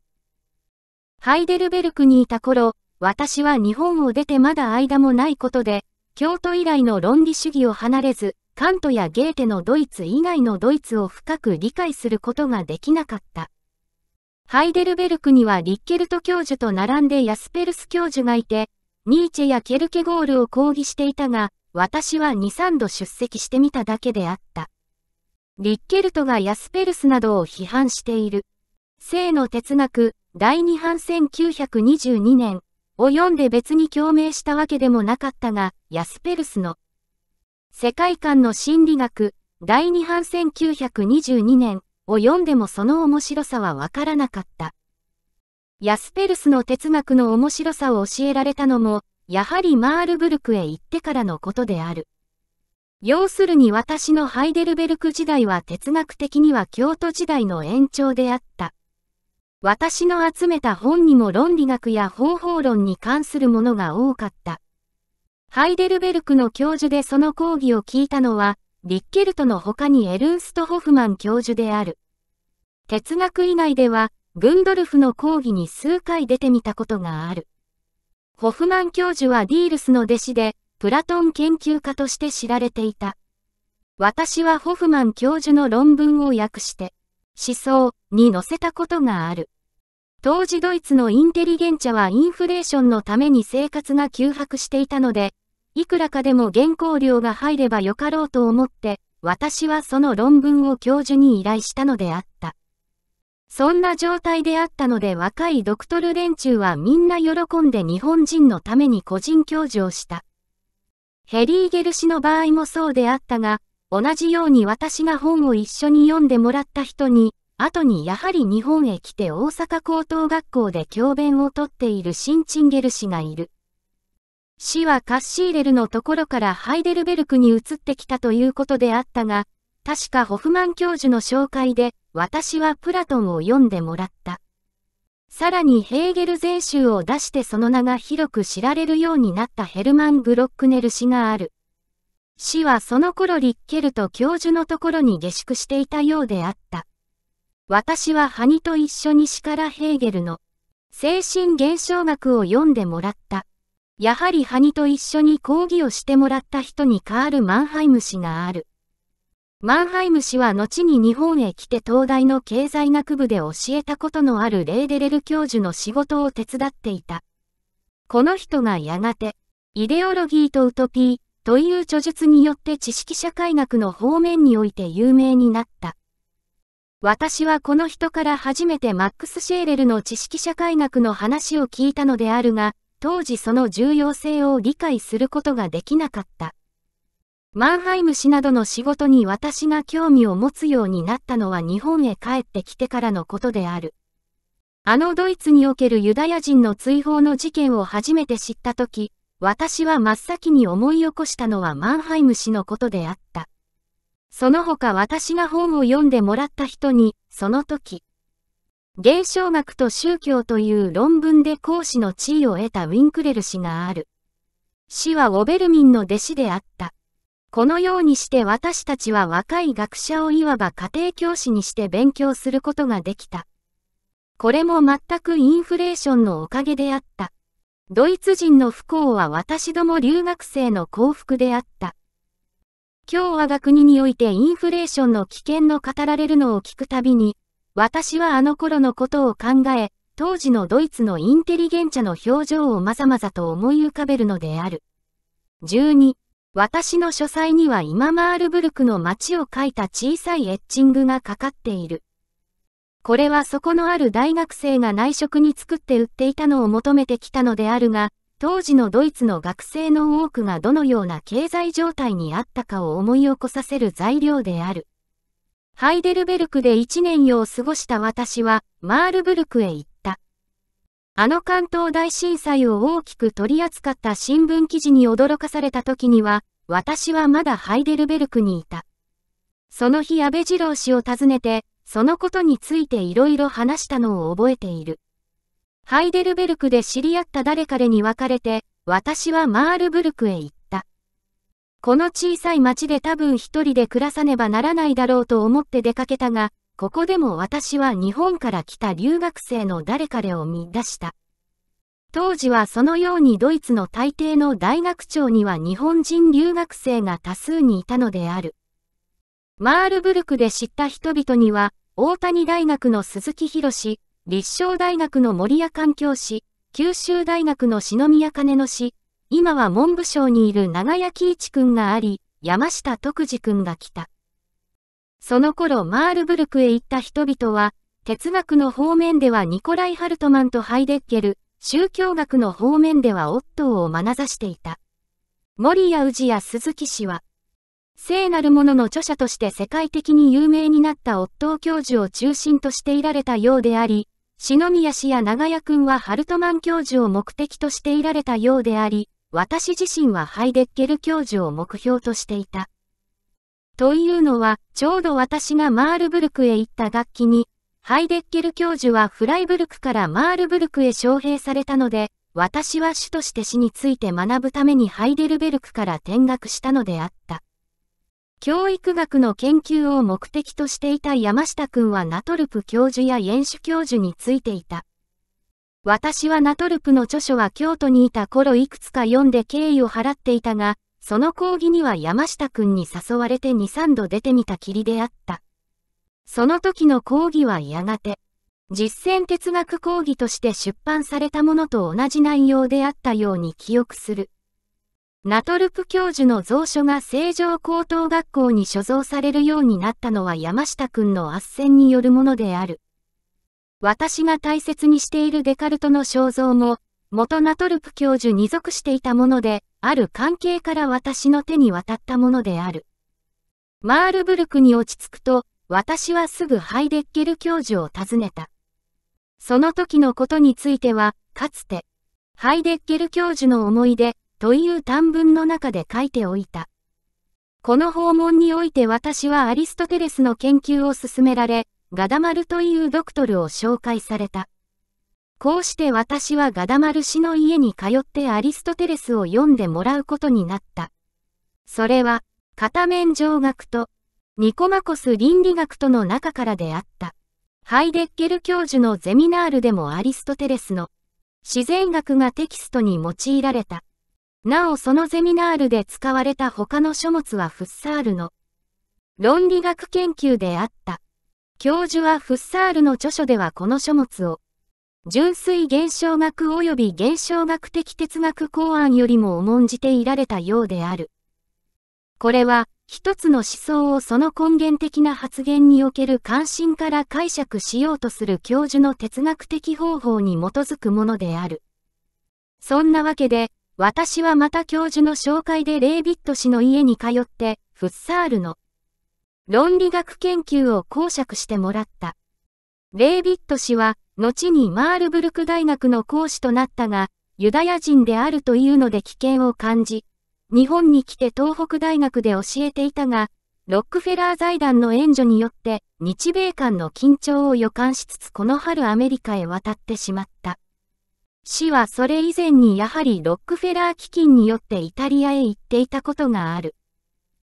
ハイデルベルクにいた頃、私は日本を出てまだ間もないことで、京都以来の論理主義を離れず、カントやゲーテのドイツ以外のドイツを深く理解することができなかった。ハイデルベルクにはリッケルト教授と並んでヤスペルス教授がいて、ニーチェやケルケゴールを講義していたが、私は2、3度出席してみただけであった。リッケルトがヤスペルスなどを批判している。性の哲学、第2版1922年を読んで別に共鳴したわけでもなかったが、ヤスペルスの世界観の心理学、第2版1922年を読んでもその面白さはわからなかった。ヤスペルスの哲学の面白さを教えられたのも、やはりマールブルクへ行ってからのことである。要するに私のハイデルベルク時代は哲学的には京都時代の延長であった。私の集めた本にも論理学や方法論に関するものが多かった。ハイデルベルクの教授でその講義を聞いたのは、リッケルトの他にエルースト・ホフマン教授である。哲学以外では、グンドルフの講義に数回出てみたことがある。ホフマン教授はディールスの弟子で、プラトン研究家として知られていた。私はホフマン教授の論文を訳して、思想に載せたことがある。当時ドイツのインテリゲンチャはインフレーションのために生活が窮迫していたので、いくらかでも原稿料が入ればよかろうと思って、私はその論文を教授に依頼したのであった。そんな状態であったので若いドクトル連中はみんな喜んで日本人のために個人教授をした。ヘリーゲル氏の場合もそうであったが、同じように私が本を一緒に読んでもらった人に、後にやはり日本へ来て大阪高等学校で教鞭をとっている新チンゲル氏がいる。死はカッシーレルのところからハイデルベルクに移ってきたということであったが、確かホフマン教授の紹介で、私はプラトンを読んでもらった。さらにヘーゲル全集を出してその名が広く知られるようになったヘルマン・ブロックネル氏がある。死はその頃リッケルと教授のところに下宿していたようであった。私はハニと一緒に死からヘーゲルの精神現象学を読んでもらった。やはりハニと一緒に講義をしてもらった人に代わるマンハイム氏がある。マンハイム氏は後に日本へ来て東大の経済学部で教えたことのあるレーデレル教授の仕事を手伝っていた。この人がやがて、イデオロギーとウトピーという著述によって知識社会学の方面において有名になった。私はこの人から初めてマックス・シェーレルの知識社会学の話を聞いたのであるが、当時その重要性を理解することができなかった。マンハイム氏などの仕事に私が興味を持つようになったのは日本へ帰ってきてからのことである。あのドイツにおけるユダヤ人の追放の事件を初めて知ったとき、私は真っ先に思い起こしたのはマンハイム氏のことであった。その他私が本を読んでもらった人に、その時、現象学と宗教という論文で講師の地位を得たウィンクレル氏がある。氏はオベルミンの弟子であった。このようにして私たちは若い学者をいわば家庭教師にして勉強することができた。これも全くインフレーションのおかげであった。ドイツ人の不幸は私ども留学生の幸福であった。今日我が国においてインフレーションの危険の語られるのを聞くたびに、私はあの頃のことを考え、当時のドイツのインテリゲンチャの表情をまざまざと思い浮かべるのである。12、私の書斎には今マールブルクの街を描いた小さいエッチングがかかっている。これはそこのある大学生が内職に作って売っていたのを求めてきたのであるが、当時のドイツの学生の多くがどのような経済状態にあったかを思い起こさせる材料である。ハイデルベルクで一年夜を過ごした私は、マールブルクへ行った。あの関東大震災を大きく取り扱った新聞記事に驚かされた時には、私はまだハイデルベルクにいた。その日安倍次郎氏を訪ねて、そのことについていろいろ話したのを覚えている。ハイデルベルクで知り合った誰彼に別れて、私はマールブルクへ行った。この小さい町で多分一人で暮らさねばならないだろうと思って出かけたが、ここでも私は日本から来た留学生の誰彼を見出した。当時はそのようにドイツの大抵の大学長には日本人留学生が多数にいたのである。マールブルクで知った人々には、大谷大学の鈴木博士、立正大学の森谷環境士、九州大学の篠宮金野氏、今は文部省にいる長屋喜一君があり、山下徳次君が来た。その頃マールブルクへ行った人々は、哲学の方面ではニコライ・ハルトマンとハイデッケル、宗教学の方面ではオットーを眼差していた。森谷氏や鈴木氏は、聖なるものの著者として世界的に有名になったオットー教授を中心としていられたようであり、篠宮氏や長屋君はハルトマン教授を目的としていられたようであり、私自身はハイデッケル教授を目標としていた。というのは、ちょうど私がマールブルクへ行った楽器に、ハイデッケル教授はフライブルクからマールブルクへ招聘されたので、私は主として死について学ぶためにハイデルベルクから転学したのであった。教育学の研究を目的としていた山下くんはナトルプ教授や演習教授についていた。私はナトルプの著書は京都にいた頃いくつか読んで敬意を払っていたが、その講義には山下くんに誘われて2、3度出てみたきりであった。その時の講義はやがて、実践哲学講義として出版されたものと同じ内容であったように記憶する。ナトルプ教授の蔵書が成城高等学校に所蔵されるようになったのは山下くんの圧旋によるものである。私が大切にしているデカルトの肖像も、元ナトルプ教授に属していたもので、ある関係から私の手に渡ったものである。マールブルクに落ち着くと、私はすぐハイデッケル教授を訪ねた。その時のことについては、かつて、ハイデッケル教授の思い出、という短文の中で書いておいた。この訪問において私はアリストテレスの研究を進められ、ガダマルというドクトルを紹介された。こうして私はガダマル氏の家に通ってアリストテレスを読んでもらうことになった。それは、片面上学と、ニコマコス倫理学との中からであった。ハイデッケル教授のゼミナールでもアリストテレスの自然学がテキストに用いられた。なおそのゼミナールで使われた他の書物はフッサールの論理学研究であった。教授はフッサールの著書ではこの書物を、純粋現象学及び現象学的哲学公案よりも重んじていられたようである。これは、一つの思想をその根源的な発言における関心から解釈しようとする教授の哲学的方法に基づくものである。そんなわけで、私はまた教授の紹介でレービット氏の家に通って、フッサールの論理学研究を公爵してもらった。レイビット氏は、後にマールブルク大学の講師となったが、ユダヤ人であるというので危険を感じ、日本に来て東北大学で教えていたが、ロックフェラー財団の援助によって日米間の緊張を予感しつつこの春アメリカへ渡ってしまった。氏はそれ以前にやはりロックフェラー基金によってイタリアへ行っていたことがある。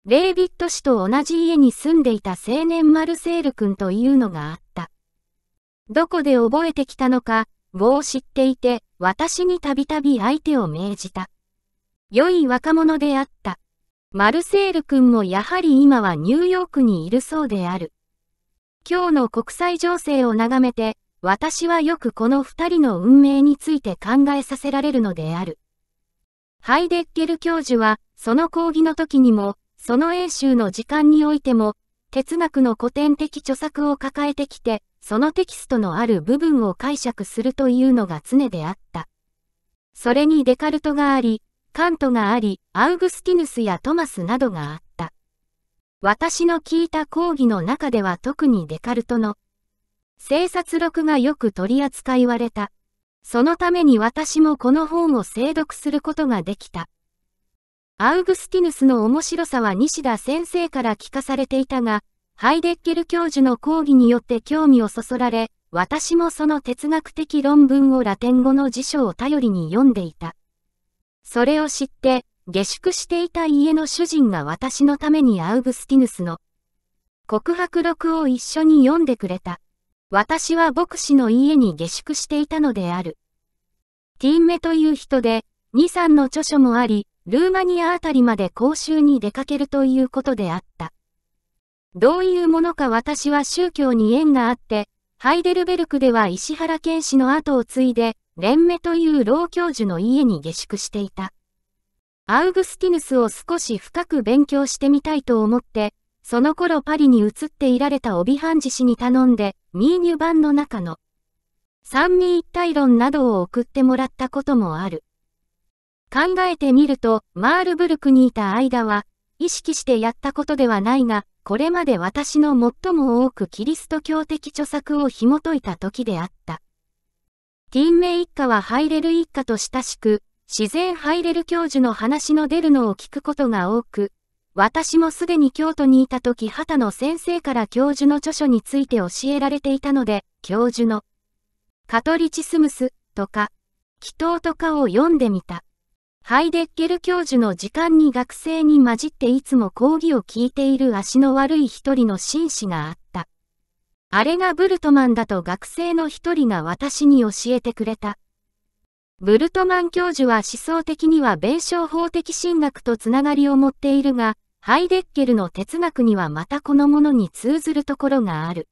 レイビット氏と同じ家に住んでいた青年マルセール君というのがあった。どこで覚えてきたのか、語を知っていて、私にたびたび相手を命じた。良い若者であった。マルセール君もやはり今はニューヨークにいるそうである。今日の国際情勢を眺めて、私はよくこの二人の運命について考えさせられるのである。ハイデッゲル教授は、その講義の時にも、その英州の時間においても、哲学の古典的著作を抱えてきて、そのテキストのある部分を解釈するというのが常であった。それにデカルトがあり、カントがあり、アウグスティヌスやトマスなどがあった。私の聞いた講義の中では特にデカルトの、生殺録がよく取り扱いわれた。そのために私もこの本を精読することができた。アウグスティヌスの面白さは西田先生から聞かされていたが、ハイデッケル教授の講義によって興味をそそられ、私もその哲学的論文をラテン語の辞書を頼りに読んでいた。それを知って、下宿していた家の主人が私のためにアウグスティヌスの告白録を一緒に読んでくれた。私は牧師の家に下宿していたのである。ティンメという人で、2、3の著書もあり、ルーマニアあたりまで公衆に出かけるということであった。どういうものか私は宗教に縁があって、ハイデルベルクでは石原健氏の後を継いで、連目という老教授の家に下宿していた。アウグスティヌスを少し深く勉強してみたいと思って、その頃パリに移っていられた帯ジ氏に頼んで、ミーニュ版の中の、三味一体論などを送ってもらったこともある。考えてみると、マールブルクにいた間は、意識してやったことではないが、これまで私の最も多くキリスト教的著作を紐解いた時であった。ティンメイ一家はハイレル一家と親しく、自然ハイレル教授の話の出るのを聞くことが多く、私もすでに京都にいた時畑野先生から教授の著書について教えられていたので、教授のカトリチスムスとか、祈祷とかを読んでみた。ハイデッケル教授の時間に学生に混じっていつも講義を聞いている足の悪い一人の紳士があった。あれがブルトマンだと学生の一人が私に教えてくれた。ブルトマン教授は思想的には弁証法的神学とつながりを持っているが、ハイデッケルの哲学にはまたこのものに通ずるところがある。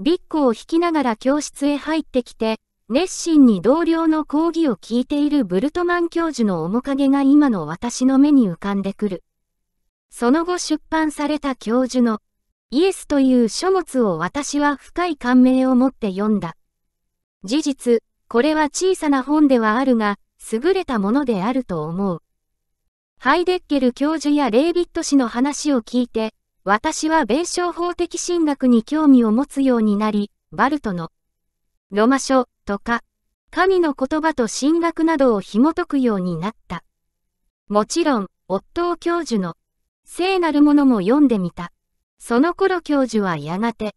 ビッグを引きながら教室へ入ってきて、熱心に同僚の講義を聞いているブルトマン教授の面影が今の私の目に浮かんでくる。その後出版された教授のイエスという書物を私は深い感銘を持って読んだ。事実、これは小さな本ではあるが、優れたものであると思う。ハイデッケル教授やレイビット氏の話を聞いて、私は弁証法的神学に興味を持つようになり、バルトのロマ書とか、神の言葉と神学などを紐解くようになった。もちろん、夫を教授の聖なるものも読んでみた。その頃教授はやがて、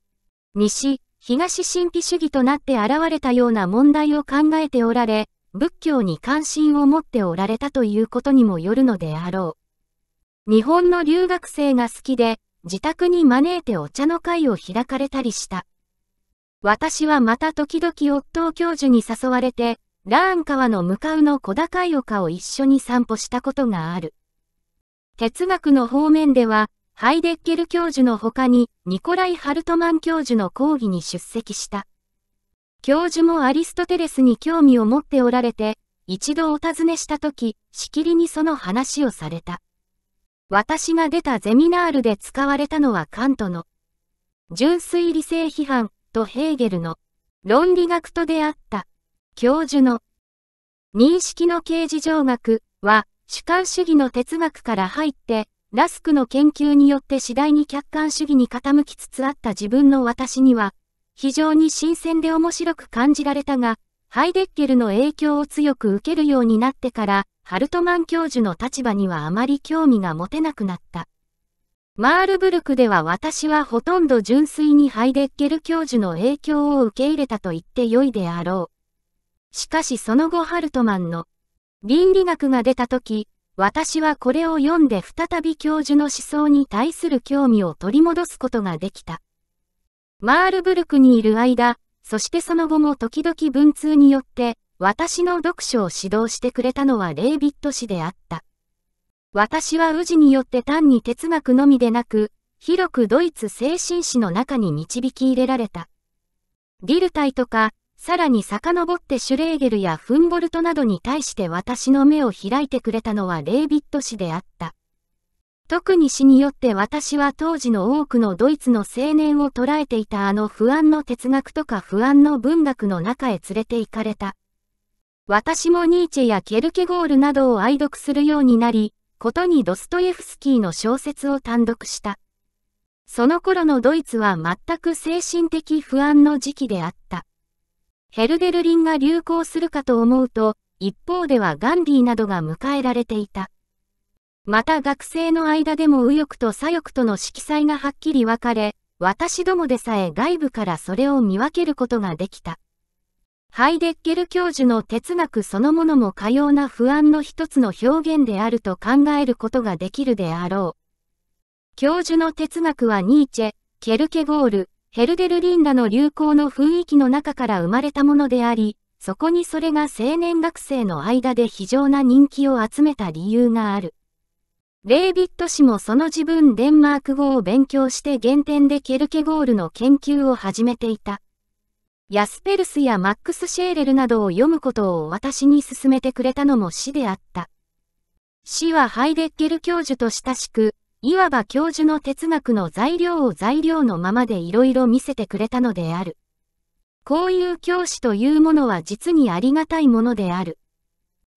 西、東神秘主義となって現れたような問題を考えておられ、仏教に関心を持っておられたということにもよるのであろう。日本の留学生が好きで、自宅に招いてお茶の会を開かれたりした。私はまた時々夫を教授に誘われて、ラーン川の向かうの小高い丘を一緒に散歩したことがある。哲学の方面では、ハイデッケル教授の他に、ニコライ・ハルトマン教授の講義に出席した。教授もアリストテレスに興味を持っておられて、一度お尋ねしたとき、しきりにその話をされた。私が出たゼミナールで使われたのはカントの、純粋理性批判、とヘーゲルの論理学と出会った教授の認識の形事上学は主観主義の哲学から入ってラスクの研究によって次第に客観主義に傾きつつあった自分の私には非常に新鮮で面白く感じられたがハイデッケルの影響を強く受けるようになってからハルトマン教授の立場にはあまり興味が持てなくなった。マールブルクでは私はほとんど純粋にハイデッケル教授の影響を受け入れたと言って良いであろう。しかしその後ハルトマンの倫理学が出た時、私はこれを読んで再び教授の思想に対する興味を取り戻すことができた。マールブルクにいる間、そしてその後も時々文通によって、私の読書を指導してくれたのはレイビット氏であった。私は宇治によって単に哲学のみでなく、広くドイツ精神史の中に導き入れられた。ディルタイとか、さらに遡ってシュレーゲルやフンボルトなどに対して私の目を開いてくれたのはレービット氏であった。特に死によって私は当時の多くのドイツの青年を捉えていたあの不安の哲学とか不安の文学の中へ連れて行かれた。私もニーチェやケルケゴールなどを愛読するようになり、ことにドストエフスキーの小説を単独した。その頃のドイツは全く精神的不安の時期であった。ヘルデルリンが流行するかと思うと、一方ではガンディなどが迎えられていた。また学生の間でも右翼と左翼との色彩がはっきり分かれ、私どもでさえ外部からそれを見分けることができた。ハイデッゲル教授の哲学そのものもかような不安の一つの表現であると考えることができるであろう。教授の哲学はニーチェ、ケルケゴール、ヘルデルリンらの流行の雰囲気の中から生まれたものであり、そこにそれが青年学生の間で非常な人気を集めた理由がある。レイビット氏もその自分デンマーク語を勉強して原点でケルケゴールの研究を始めていた。ヤスペルスやマックス・シェーレルなどを読むことを私に勧めてくれたのも死であった。死はハイデッゲル教授と親しく、いわば教授の哲学の材料を材料のままでいろいろ見せてくれたのである。こういう教師というものは実にありがたいものである。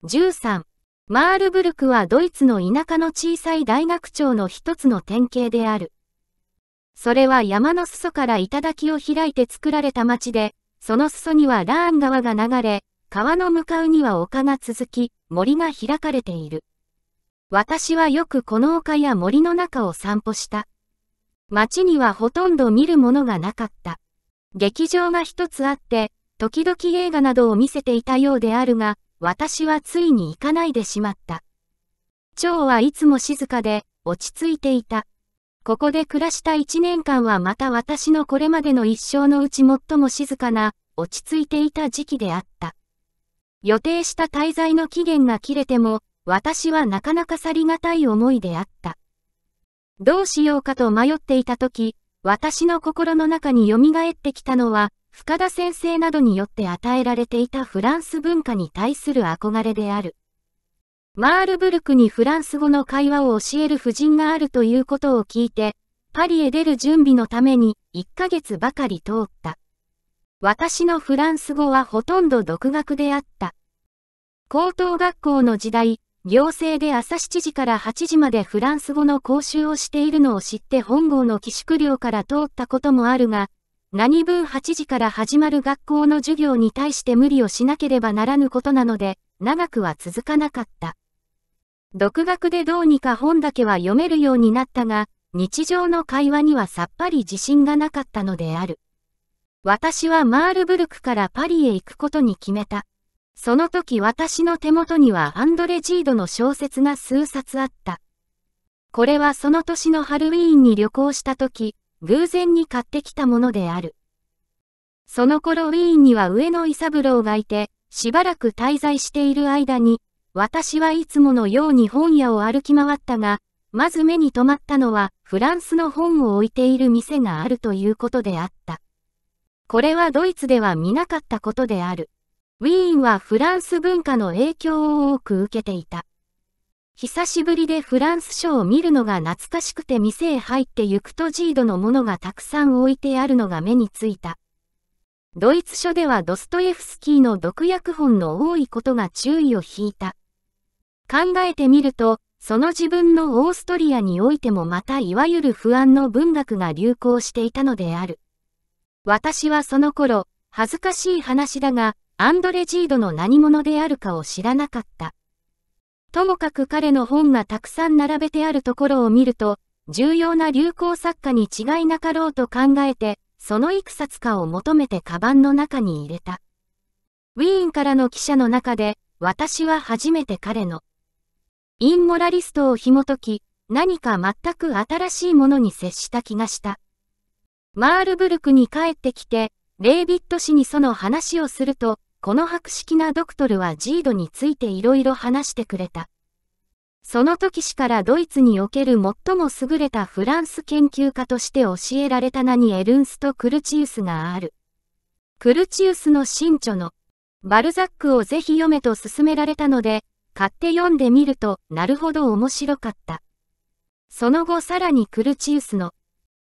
13、マールブルクはドイツの田舎の小さい大学長の一つの典型である。それは山の裾から頂を開いて作られた町で、その裾にはラーン川が流れ、川の向かうには丘が続き、森が開かれている。私はよくこの丘や森の中を散歩した。街にはほとんど見るものがなかった。劇場が一つあって、時々映画などを見せていたようであるが、私はついに行かないでしまった。蝶はいつも静かで、落ち着いていた。ここで暮らした一年間はまた私のこれまでの一生のうち最も静かな、落ち着いていた時期であった。予定した滞在の期限が切れても、私はなかなか去りがたい思いであった。どうしようかと迷っていた時、私の心の中に蘇ってきたのは、深田先生などによって与えられていたフランス文化に対する憧れである。マールブルクにフランス語の会話を教える夫人があるということを聞いて、パリへ出る準備のために1ヶ月ばかり通った。私のフランス語はほとんど独学であった。高等学校の時代、行政で朝7時から8時までフランス語の講習をしているのを知って本郷の寄宿寮から通ったこともあるが、何分8時から始まる学校の授業に対して無理をしなければならぬことなので、長くは続かなかった。独学でどうにか本だけは読めるようになったが、日常の会話にはさっぱり自信がなかったのである。私はマールブルクからパリへ行くことに決めた。その時私の手元にはアンドレ・ジードの小説が数冊あった。これはその年のハルウィーンに旅行した時、偶然に買ってきたものである。その頃ウィーンには上野伊三郎がいて、しばらく滞在している間に、私はいつものように本屋を歩き回ったが、まず目に留まったのは、フランスの本を置いている店があるということであった。これはドイツでは見なかったことである。ウィーンはフランス文化の影響を多く受けていた。久しぶりでフランス書を見るのが懐かしくて店へ入って行くとジードのものがたくさん置いてあるのが目についた。ドイツ書ではドストエフスキーの毒薬本の多いことが注意を引いた。考えてみると、その自分のオーストリアにおいてもまたいわゆる不安の文学が流行していたのである。私はその頃、恥ずかしい話だが、アンドレ・ジードの何者であるかを知らなかった。ともかく彼の本がたくさん並べてあるところを見ると、重要な流行作家に違いなかろうと考えて、そのいくさつかを求めてカバンの中に入れた。ウィーンからの記者の中で、私は初めて彼のインモラリストを紐解き、何か全く新しいものに接した気がした。マールブルクに帰ってきて、レービット氏にその話をすると、この博識なドクトルはジードについていろいろ話してくれた。その時氏からドイツにおける最も優れたフランス研究家として教えられた名にエルンスト・クルチウスがある。クルチウスの新著のバルザックをぜひ読めと勧められたので、買って読んでみるとなるほど面白かった。その後さらにクルチウスの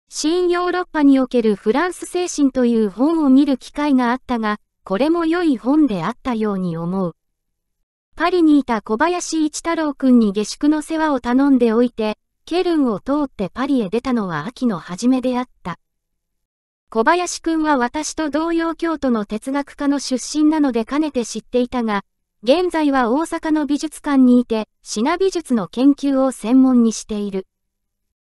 新ヨーロッパにおけるフランス精神という本を見る機会があったが、これも良い本であったように思う。パリにいた小林一太郎くんに下宿の世話を頼んでおいて、ケルンを通ってパリへ出たのは秋の初めであった。小林くんは私と同様京都の哲学科の出身なのでかねて知っていたが、現在は大阪の美術館にいて、品美術の研究を専門にしている。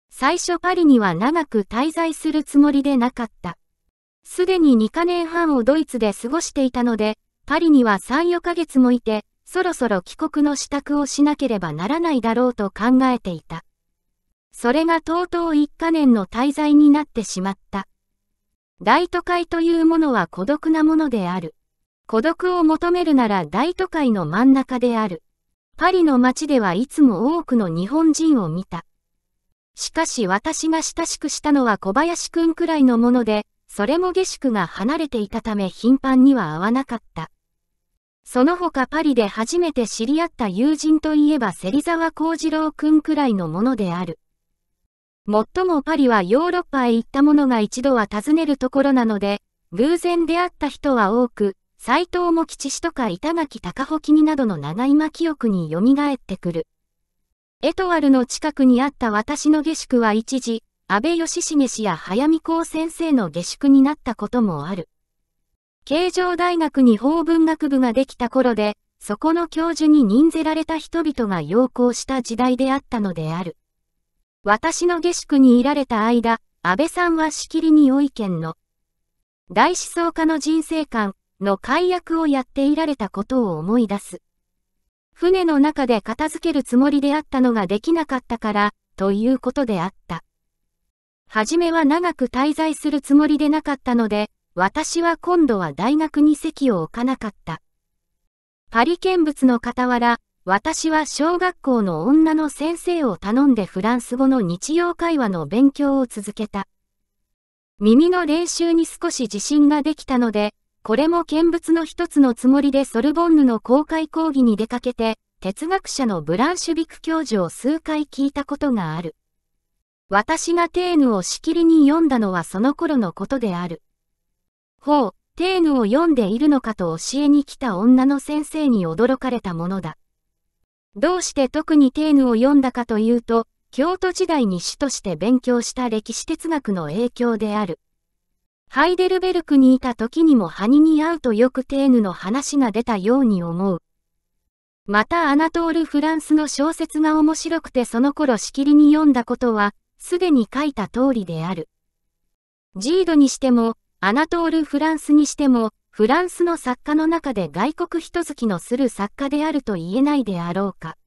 最初パリには長く滞在するつもりでなかった。すでに2カ年半をドイツで過ごしていたので、パリには3、4ヶ月もいて、そろそろ帰国の支度をしなければならないだろうと考えていた。それがとうとう1カ年の滞在になってしまった。大都会というものは孤独なものである。孤独を求めるなら大都会の真ん中である。パリの街ではいつも多くの日本人を見た。しかし私が親しくしたのは小林くんくらいのもので、それも下宿が離れていたため頻繁には会わなかった。その他パリで初めて知り合った友人といえば芹沢幸次郎くんくらいのものである。もっともパリはヨーロッパへ行った者が一度は訪ねるところなので、偶然出会った人は多く、斎藤も吉氏とか板垣高穂君などの長間記憶に蘇ってくる。エトワルの近くにあった私の下宿は一時、安倍義重氏や早見光先生の下宿になったこともある。慶城大学に法文学部ができた頃で、そこの教授に任ぜられた人々が要行した時代であったのである。私の下宿にいられた間、安倍さんはしきりにお意見の、大思想家の人生観、の解約をやっていられたことを思い出す。船の中で片付けるつもりであったのができなかったから、ということであった。はじめは長く滞在するつもりでなかったので、私は今度は大学に席を置かなかった。パリ見物の傍ら、私は小学校の女の先生を頼んでフランス語の日曜会話の勉強を続けた。耳の練習に少し自信ができたので、これも見物の一つのつもりでソルボンヌの公開講義に出かけて、哲学者のブランシュビク教授を数回聞いたことがある。私がテーヌをしきりに読んだのはその頃のことである。ほう、テーヌを読んでいるのかと教えに来た女の先生に驚かれたものだ。どうして特にテーヌを読んだかというと、京都時代に主として勉強した歴史哲学の影響である。ハイデルベルクにいた時にもハニに会うとよくテーヌの話が出たように思う。またアナトール・フランスの小説が面白くてその頃しきりに読んだことは、すでに書いた通りである。ジードにしても、アナトール・フランスにしても、フランスの作家の中で外国人好きのする作家であると言えないであろうか。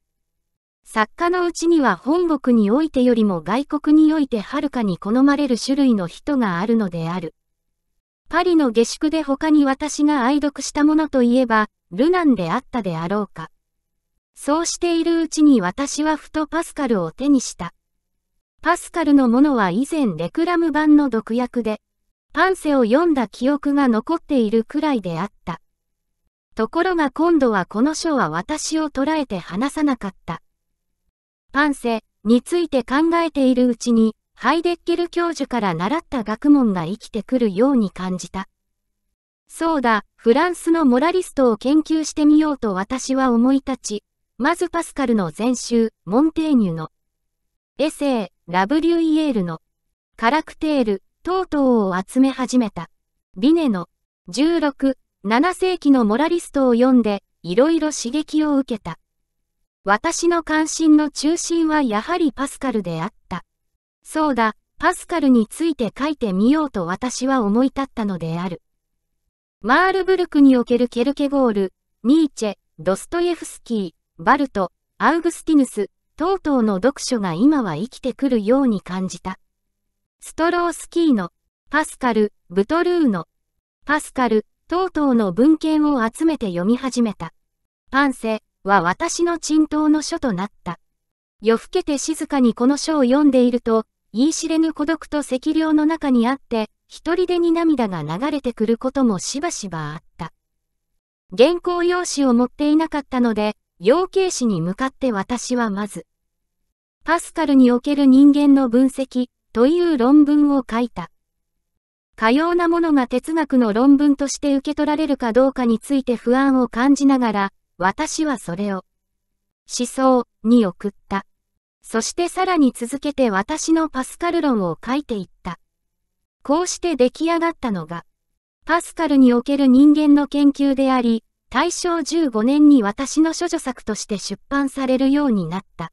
作家のうちには本国においてよりも外国においてはるかに好まれる種類の人があるのである。パリの下宿で他に私が愛読したものといえば、ルナンであったであろうか。そうしているうちに私はふとパスカルを手にした。パスカルのものは以前レクラム版の毒薬で、パンセを読んだ記憶が残っているくらいであった。ところが今度はこの書は私を捉えて話さなかった。パンセについて考えているうちに、ハイデッケル教授から習った学問が生きてくるように感じた。そうだ、フランスのモラリストを研究してみようと私は思い立ち、まずパスカルの全集、モンテーニュの、エセー、ラブリュイエールの、カラクテール、ト々を集め始めた。ビネの、16、7世紀のモラリストを読んで、いろいろ刺激を受けた。私の関心の中心はやはりパスカルであった。そうだ、パスカルについて書いてみようと私は思い立ったのである。マールブルクにおけるケルケゴール、ニーチェ、ドストエフスキー、バルト、アウグスティヌス、等々の読書が今は生きてくるように感じた。ストロースキーの、パスカル、ブトルーの、パスカル、等々の文献を集めて読み始めた。パンセは私の沈騰の書となった。夜更けて静かにこの書を読んでいると、言い知れぬ孤独と赤涼の中にあって、一人でに涙が流れてくることもしばしばあった。原稿用紙を持っていなかったので、養鶏師に向かって私はまず、パスカルにおける人間の分析という論文を書いた。かようなものが哲学の論文として受け取られるかどうかについて不安を感じながら、私はそれを思想に送った。そしてさらに続けて私のパスカル論を書いていった。こうして出来上がったのが、パスカルにおける人間の研究であり、大正15年に私の処女作として出版されるようになった。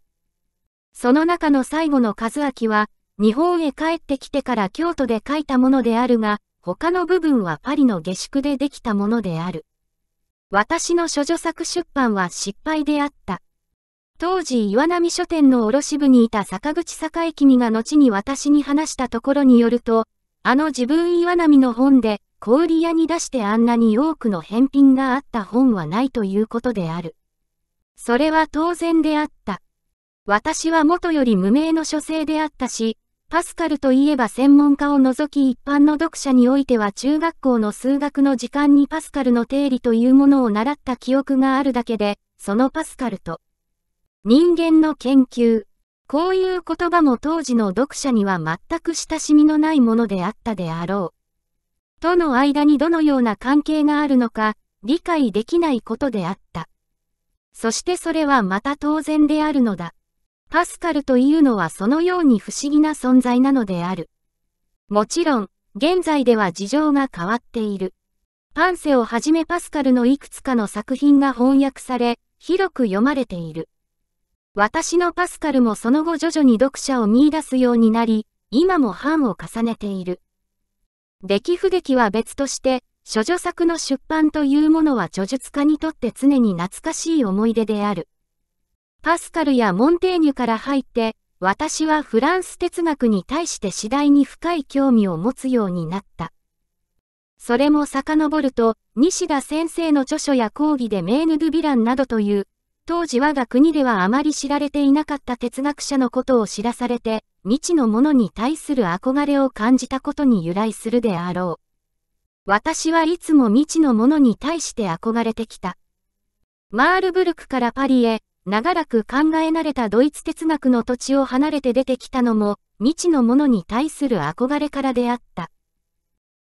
その中の最後の和明は、日本へ帰ってきてから京都で書いたものであるが、他の部分はパリの下宿でできたものである。私の処女作出版は失敗であった。当時岩波書店の卸部にいた坂口栄君が後に私に話したところによると、あの自分岩波の本で小売屋に出してあんなに多くの返品があった本はないということである。それは当然であった。私は元より無名の書生であったし、パスカルといえば専門家を除き一般の読者においては中学校の数学の時間にパスカルの定理というものを習った記憶があるだけで、そのパスカルと人間の研究。こういう言葉も当時の読者には全く親しみのないものであったであろう。との間にどのような関係があるのか、理解できないことであった。そしてそれはまた当然であるのだ。パスカルというのはそのように不思議な存在なのである。もちろん、現在では事情が変わっている。パンセをはじめパスカルのいくつかの作品が翻訳され、広く読まれている。私のパスカルもその後徐々に読者を見出すようになり、今も版を重ねている。出来不出来は別として、諸女作の出版というものは著述家にとって常に懐かしい思い出である。パスカルやモンテーニュから入って、私はフランス哲学に対して次第に深い興味を持つようになった。それも遡ると、西田先生の著書や講義でメーヌ・ドゥ・ヴィランなどという当時我が国ではあまり知られていなかった哲学者のことを知らされて、未知のものに対する憧れを感じたことに由来するであろう。私はいつも未知のものに対して憧れてきた。マールブルクからパリへ、長らく考え慣れたドイツ哲学の土地を離れて出てきたのも、未知のものに対する憧れからであった。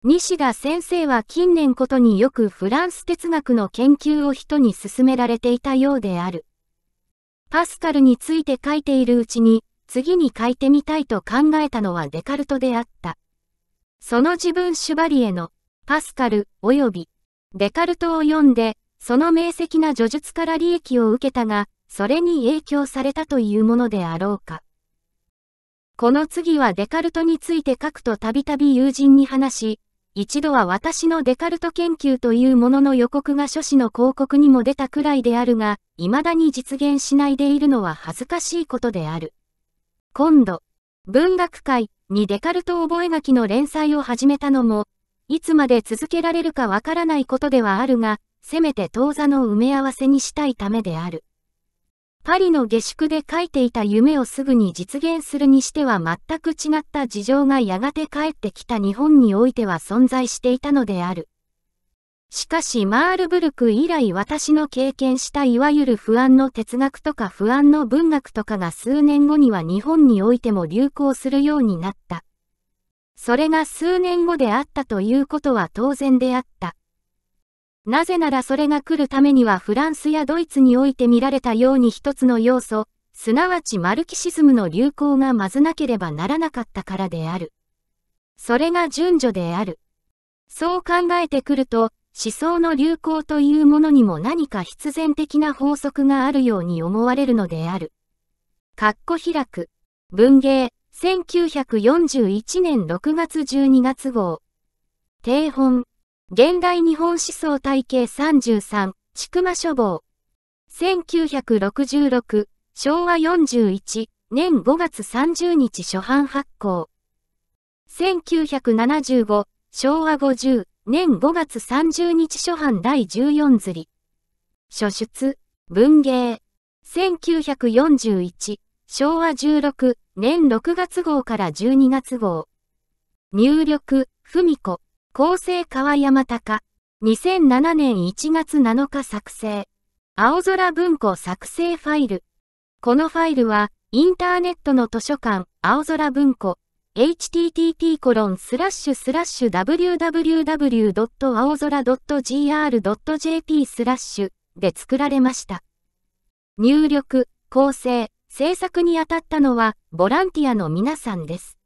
西田先生は近年ことによくフランス哲学の研究を人に勧められていたようである。パスカルについて書いているうちに、次に書いてみたいと考えたのはデカルトであった。その自分シュバリエの、パスカル、及び、デカルトを読んで、その明晰な叙述から利益を受けたが、それに影響されたというものであろうか。この次はデカルトについて書くとたびたび友人に話し、一度は私のデカルト研究というものの予告が書誌の広告にも出たくらいであるが、未だに実現しないでいるのは恥ずかしいことである。今度、文学界にデカルト覚書の連載を始めたのも、いつまで続けられるかわからないことではあるが、せめて当座の埋め合わせにしたいためである。パリの下宿で書いていた夢をすぐに実現するにしては全く違った事情がやがて帰ってきた日本においては存在していたのである。しかしマールブルク以来私の経験したいわゆる不安の哲学とか不安の文学とかが数年後には日本においても流行するようになった。それが数年後であったということは当然であった。なぜならそれが来るためにはフランスやドイツにおいて見られたように一つの要素、すなわちマルキシズムの流行がまずなければならなかったからである。それが順序である。そう考えてくると、思想の流行というものにも何か必然的な法則があるように思われるのである。かっ開く。文芸、1941年6月12月号。定本。現代日本思想体系33、ちくま書房。1966、昭和41年5月30日初版発行。1975、昭和50年5月30日初版第14釣り。書出、文芸。1941、昭和16年6月号から12月号。入力、文子。厚生川山高。2007年1月7日作成。青空文庫作成ファイル。このファイルは、インターネットの図書館、青空文庫、http コロンスラッシュスラッシュ www. 青空 .gr.jp スラッシュで作られました。入力、構成、制作に当たったのはボランティアの皆さんです。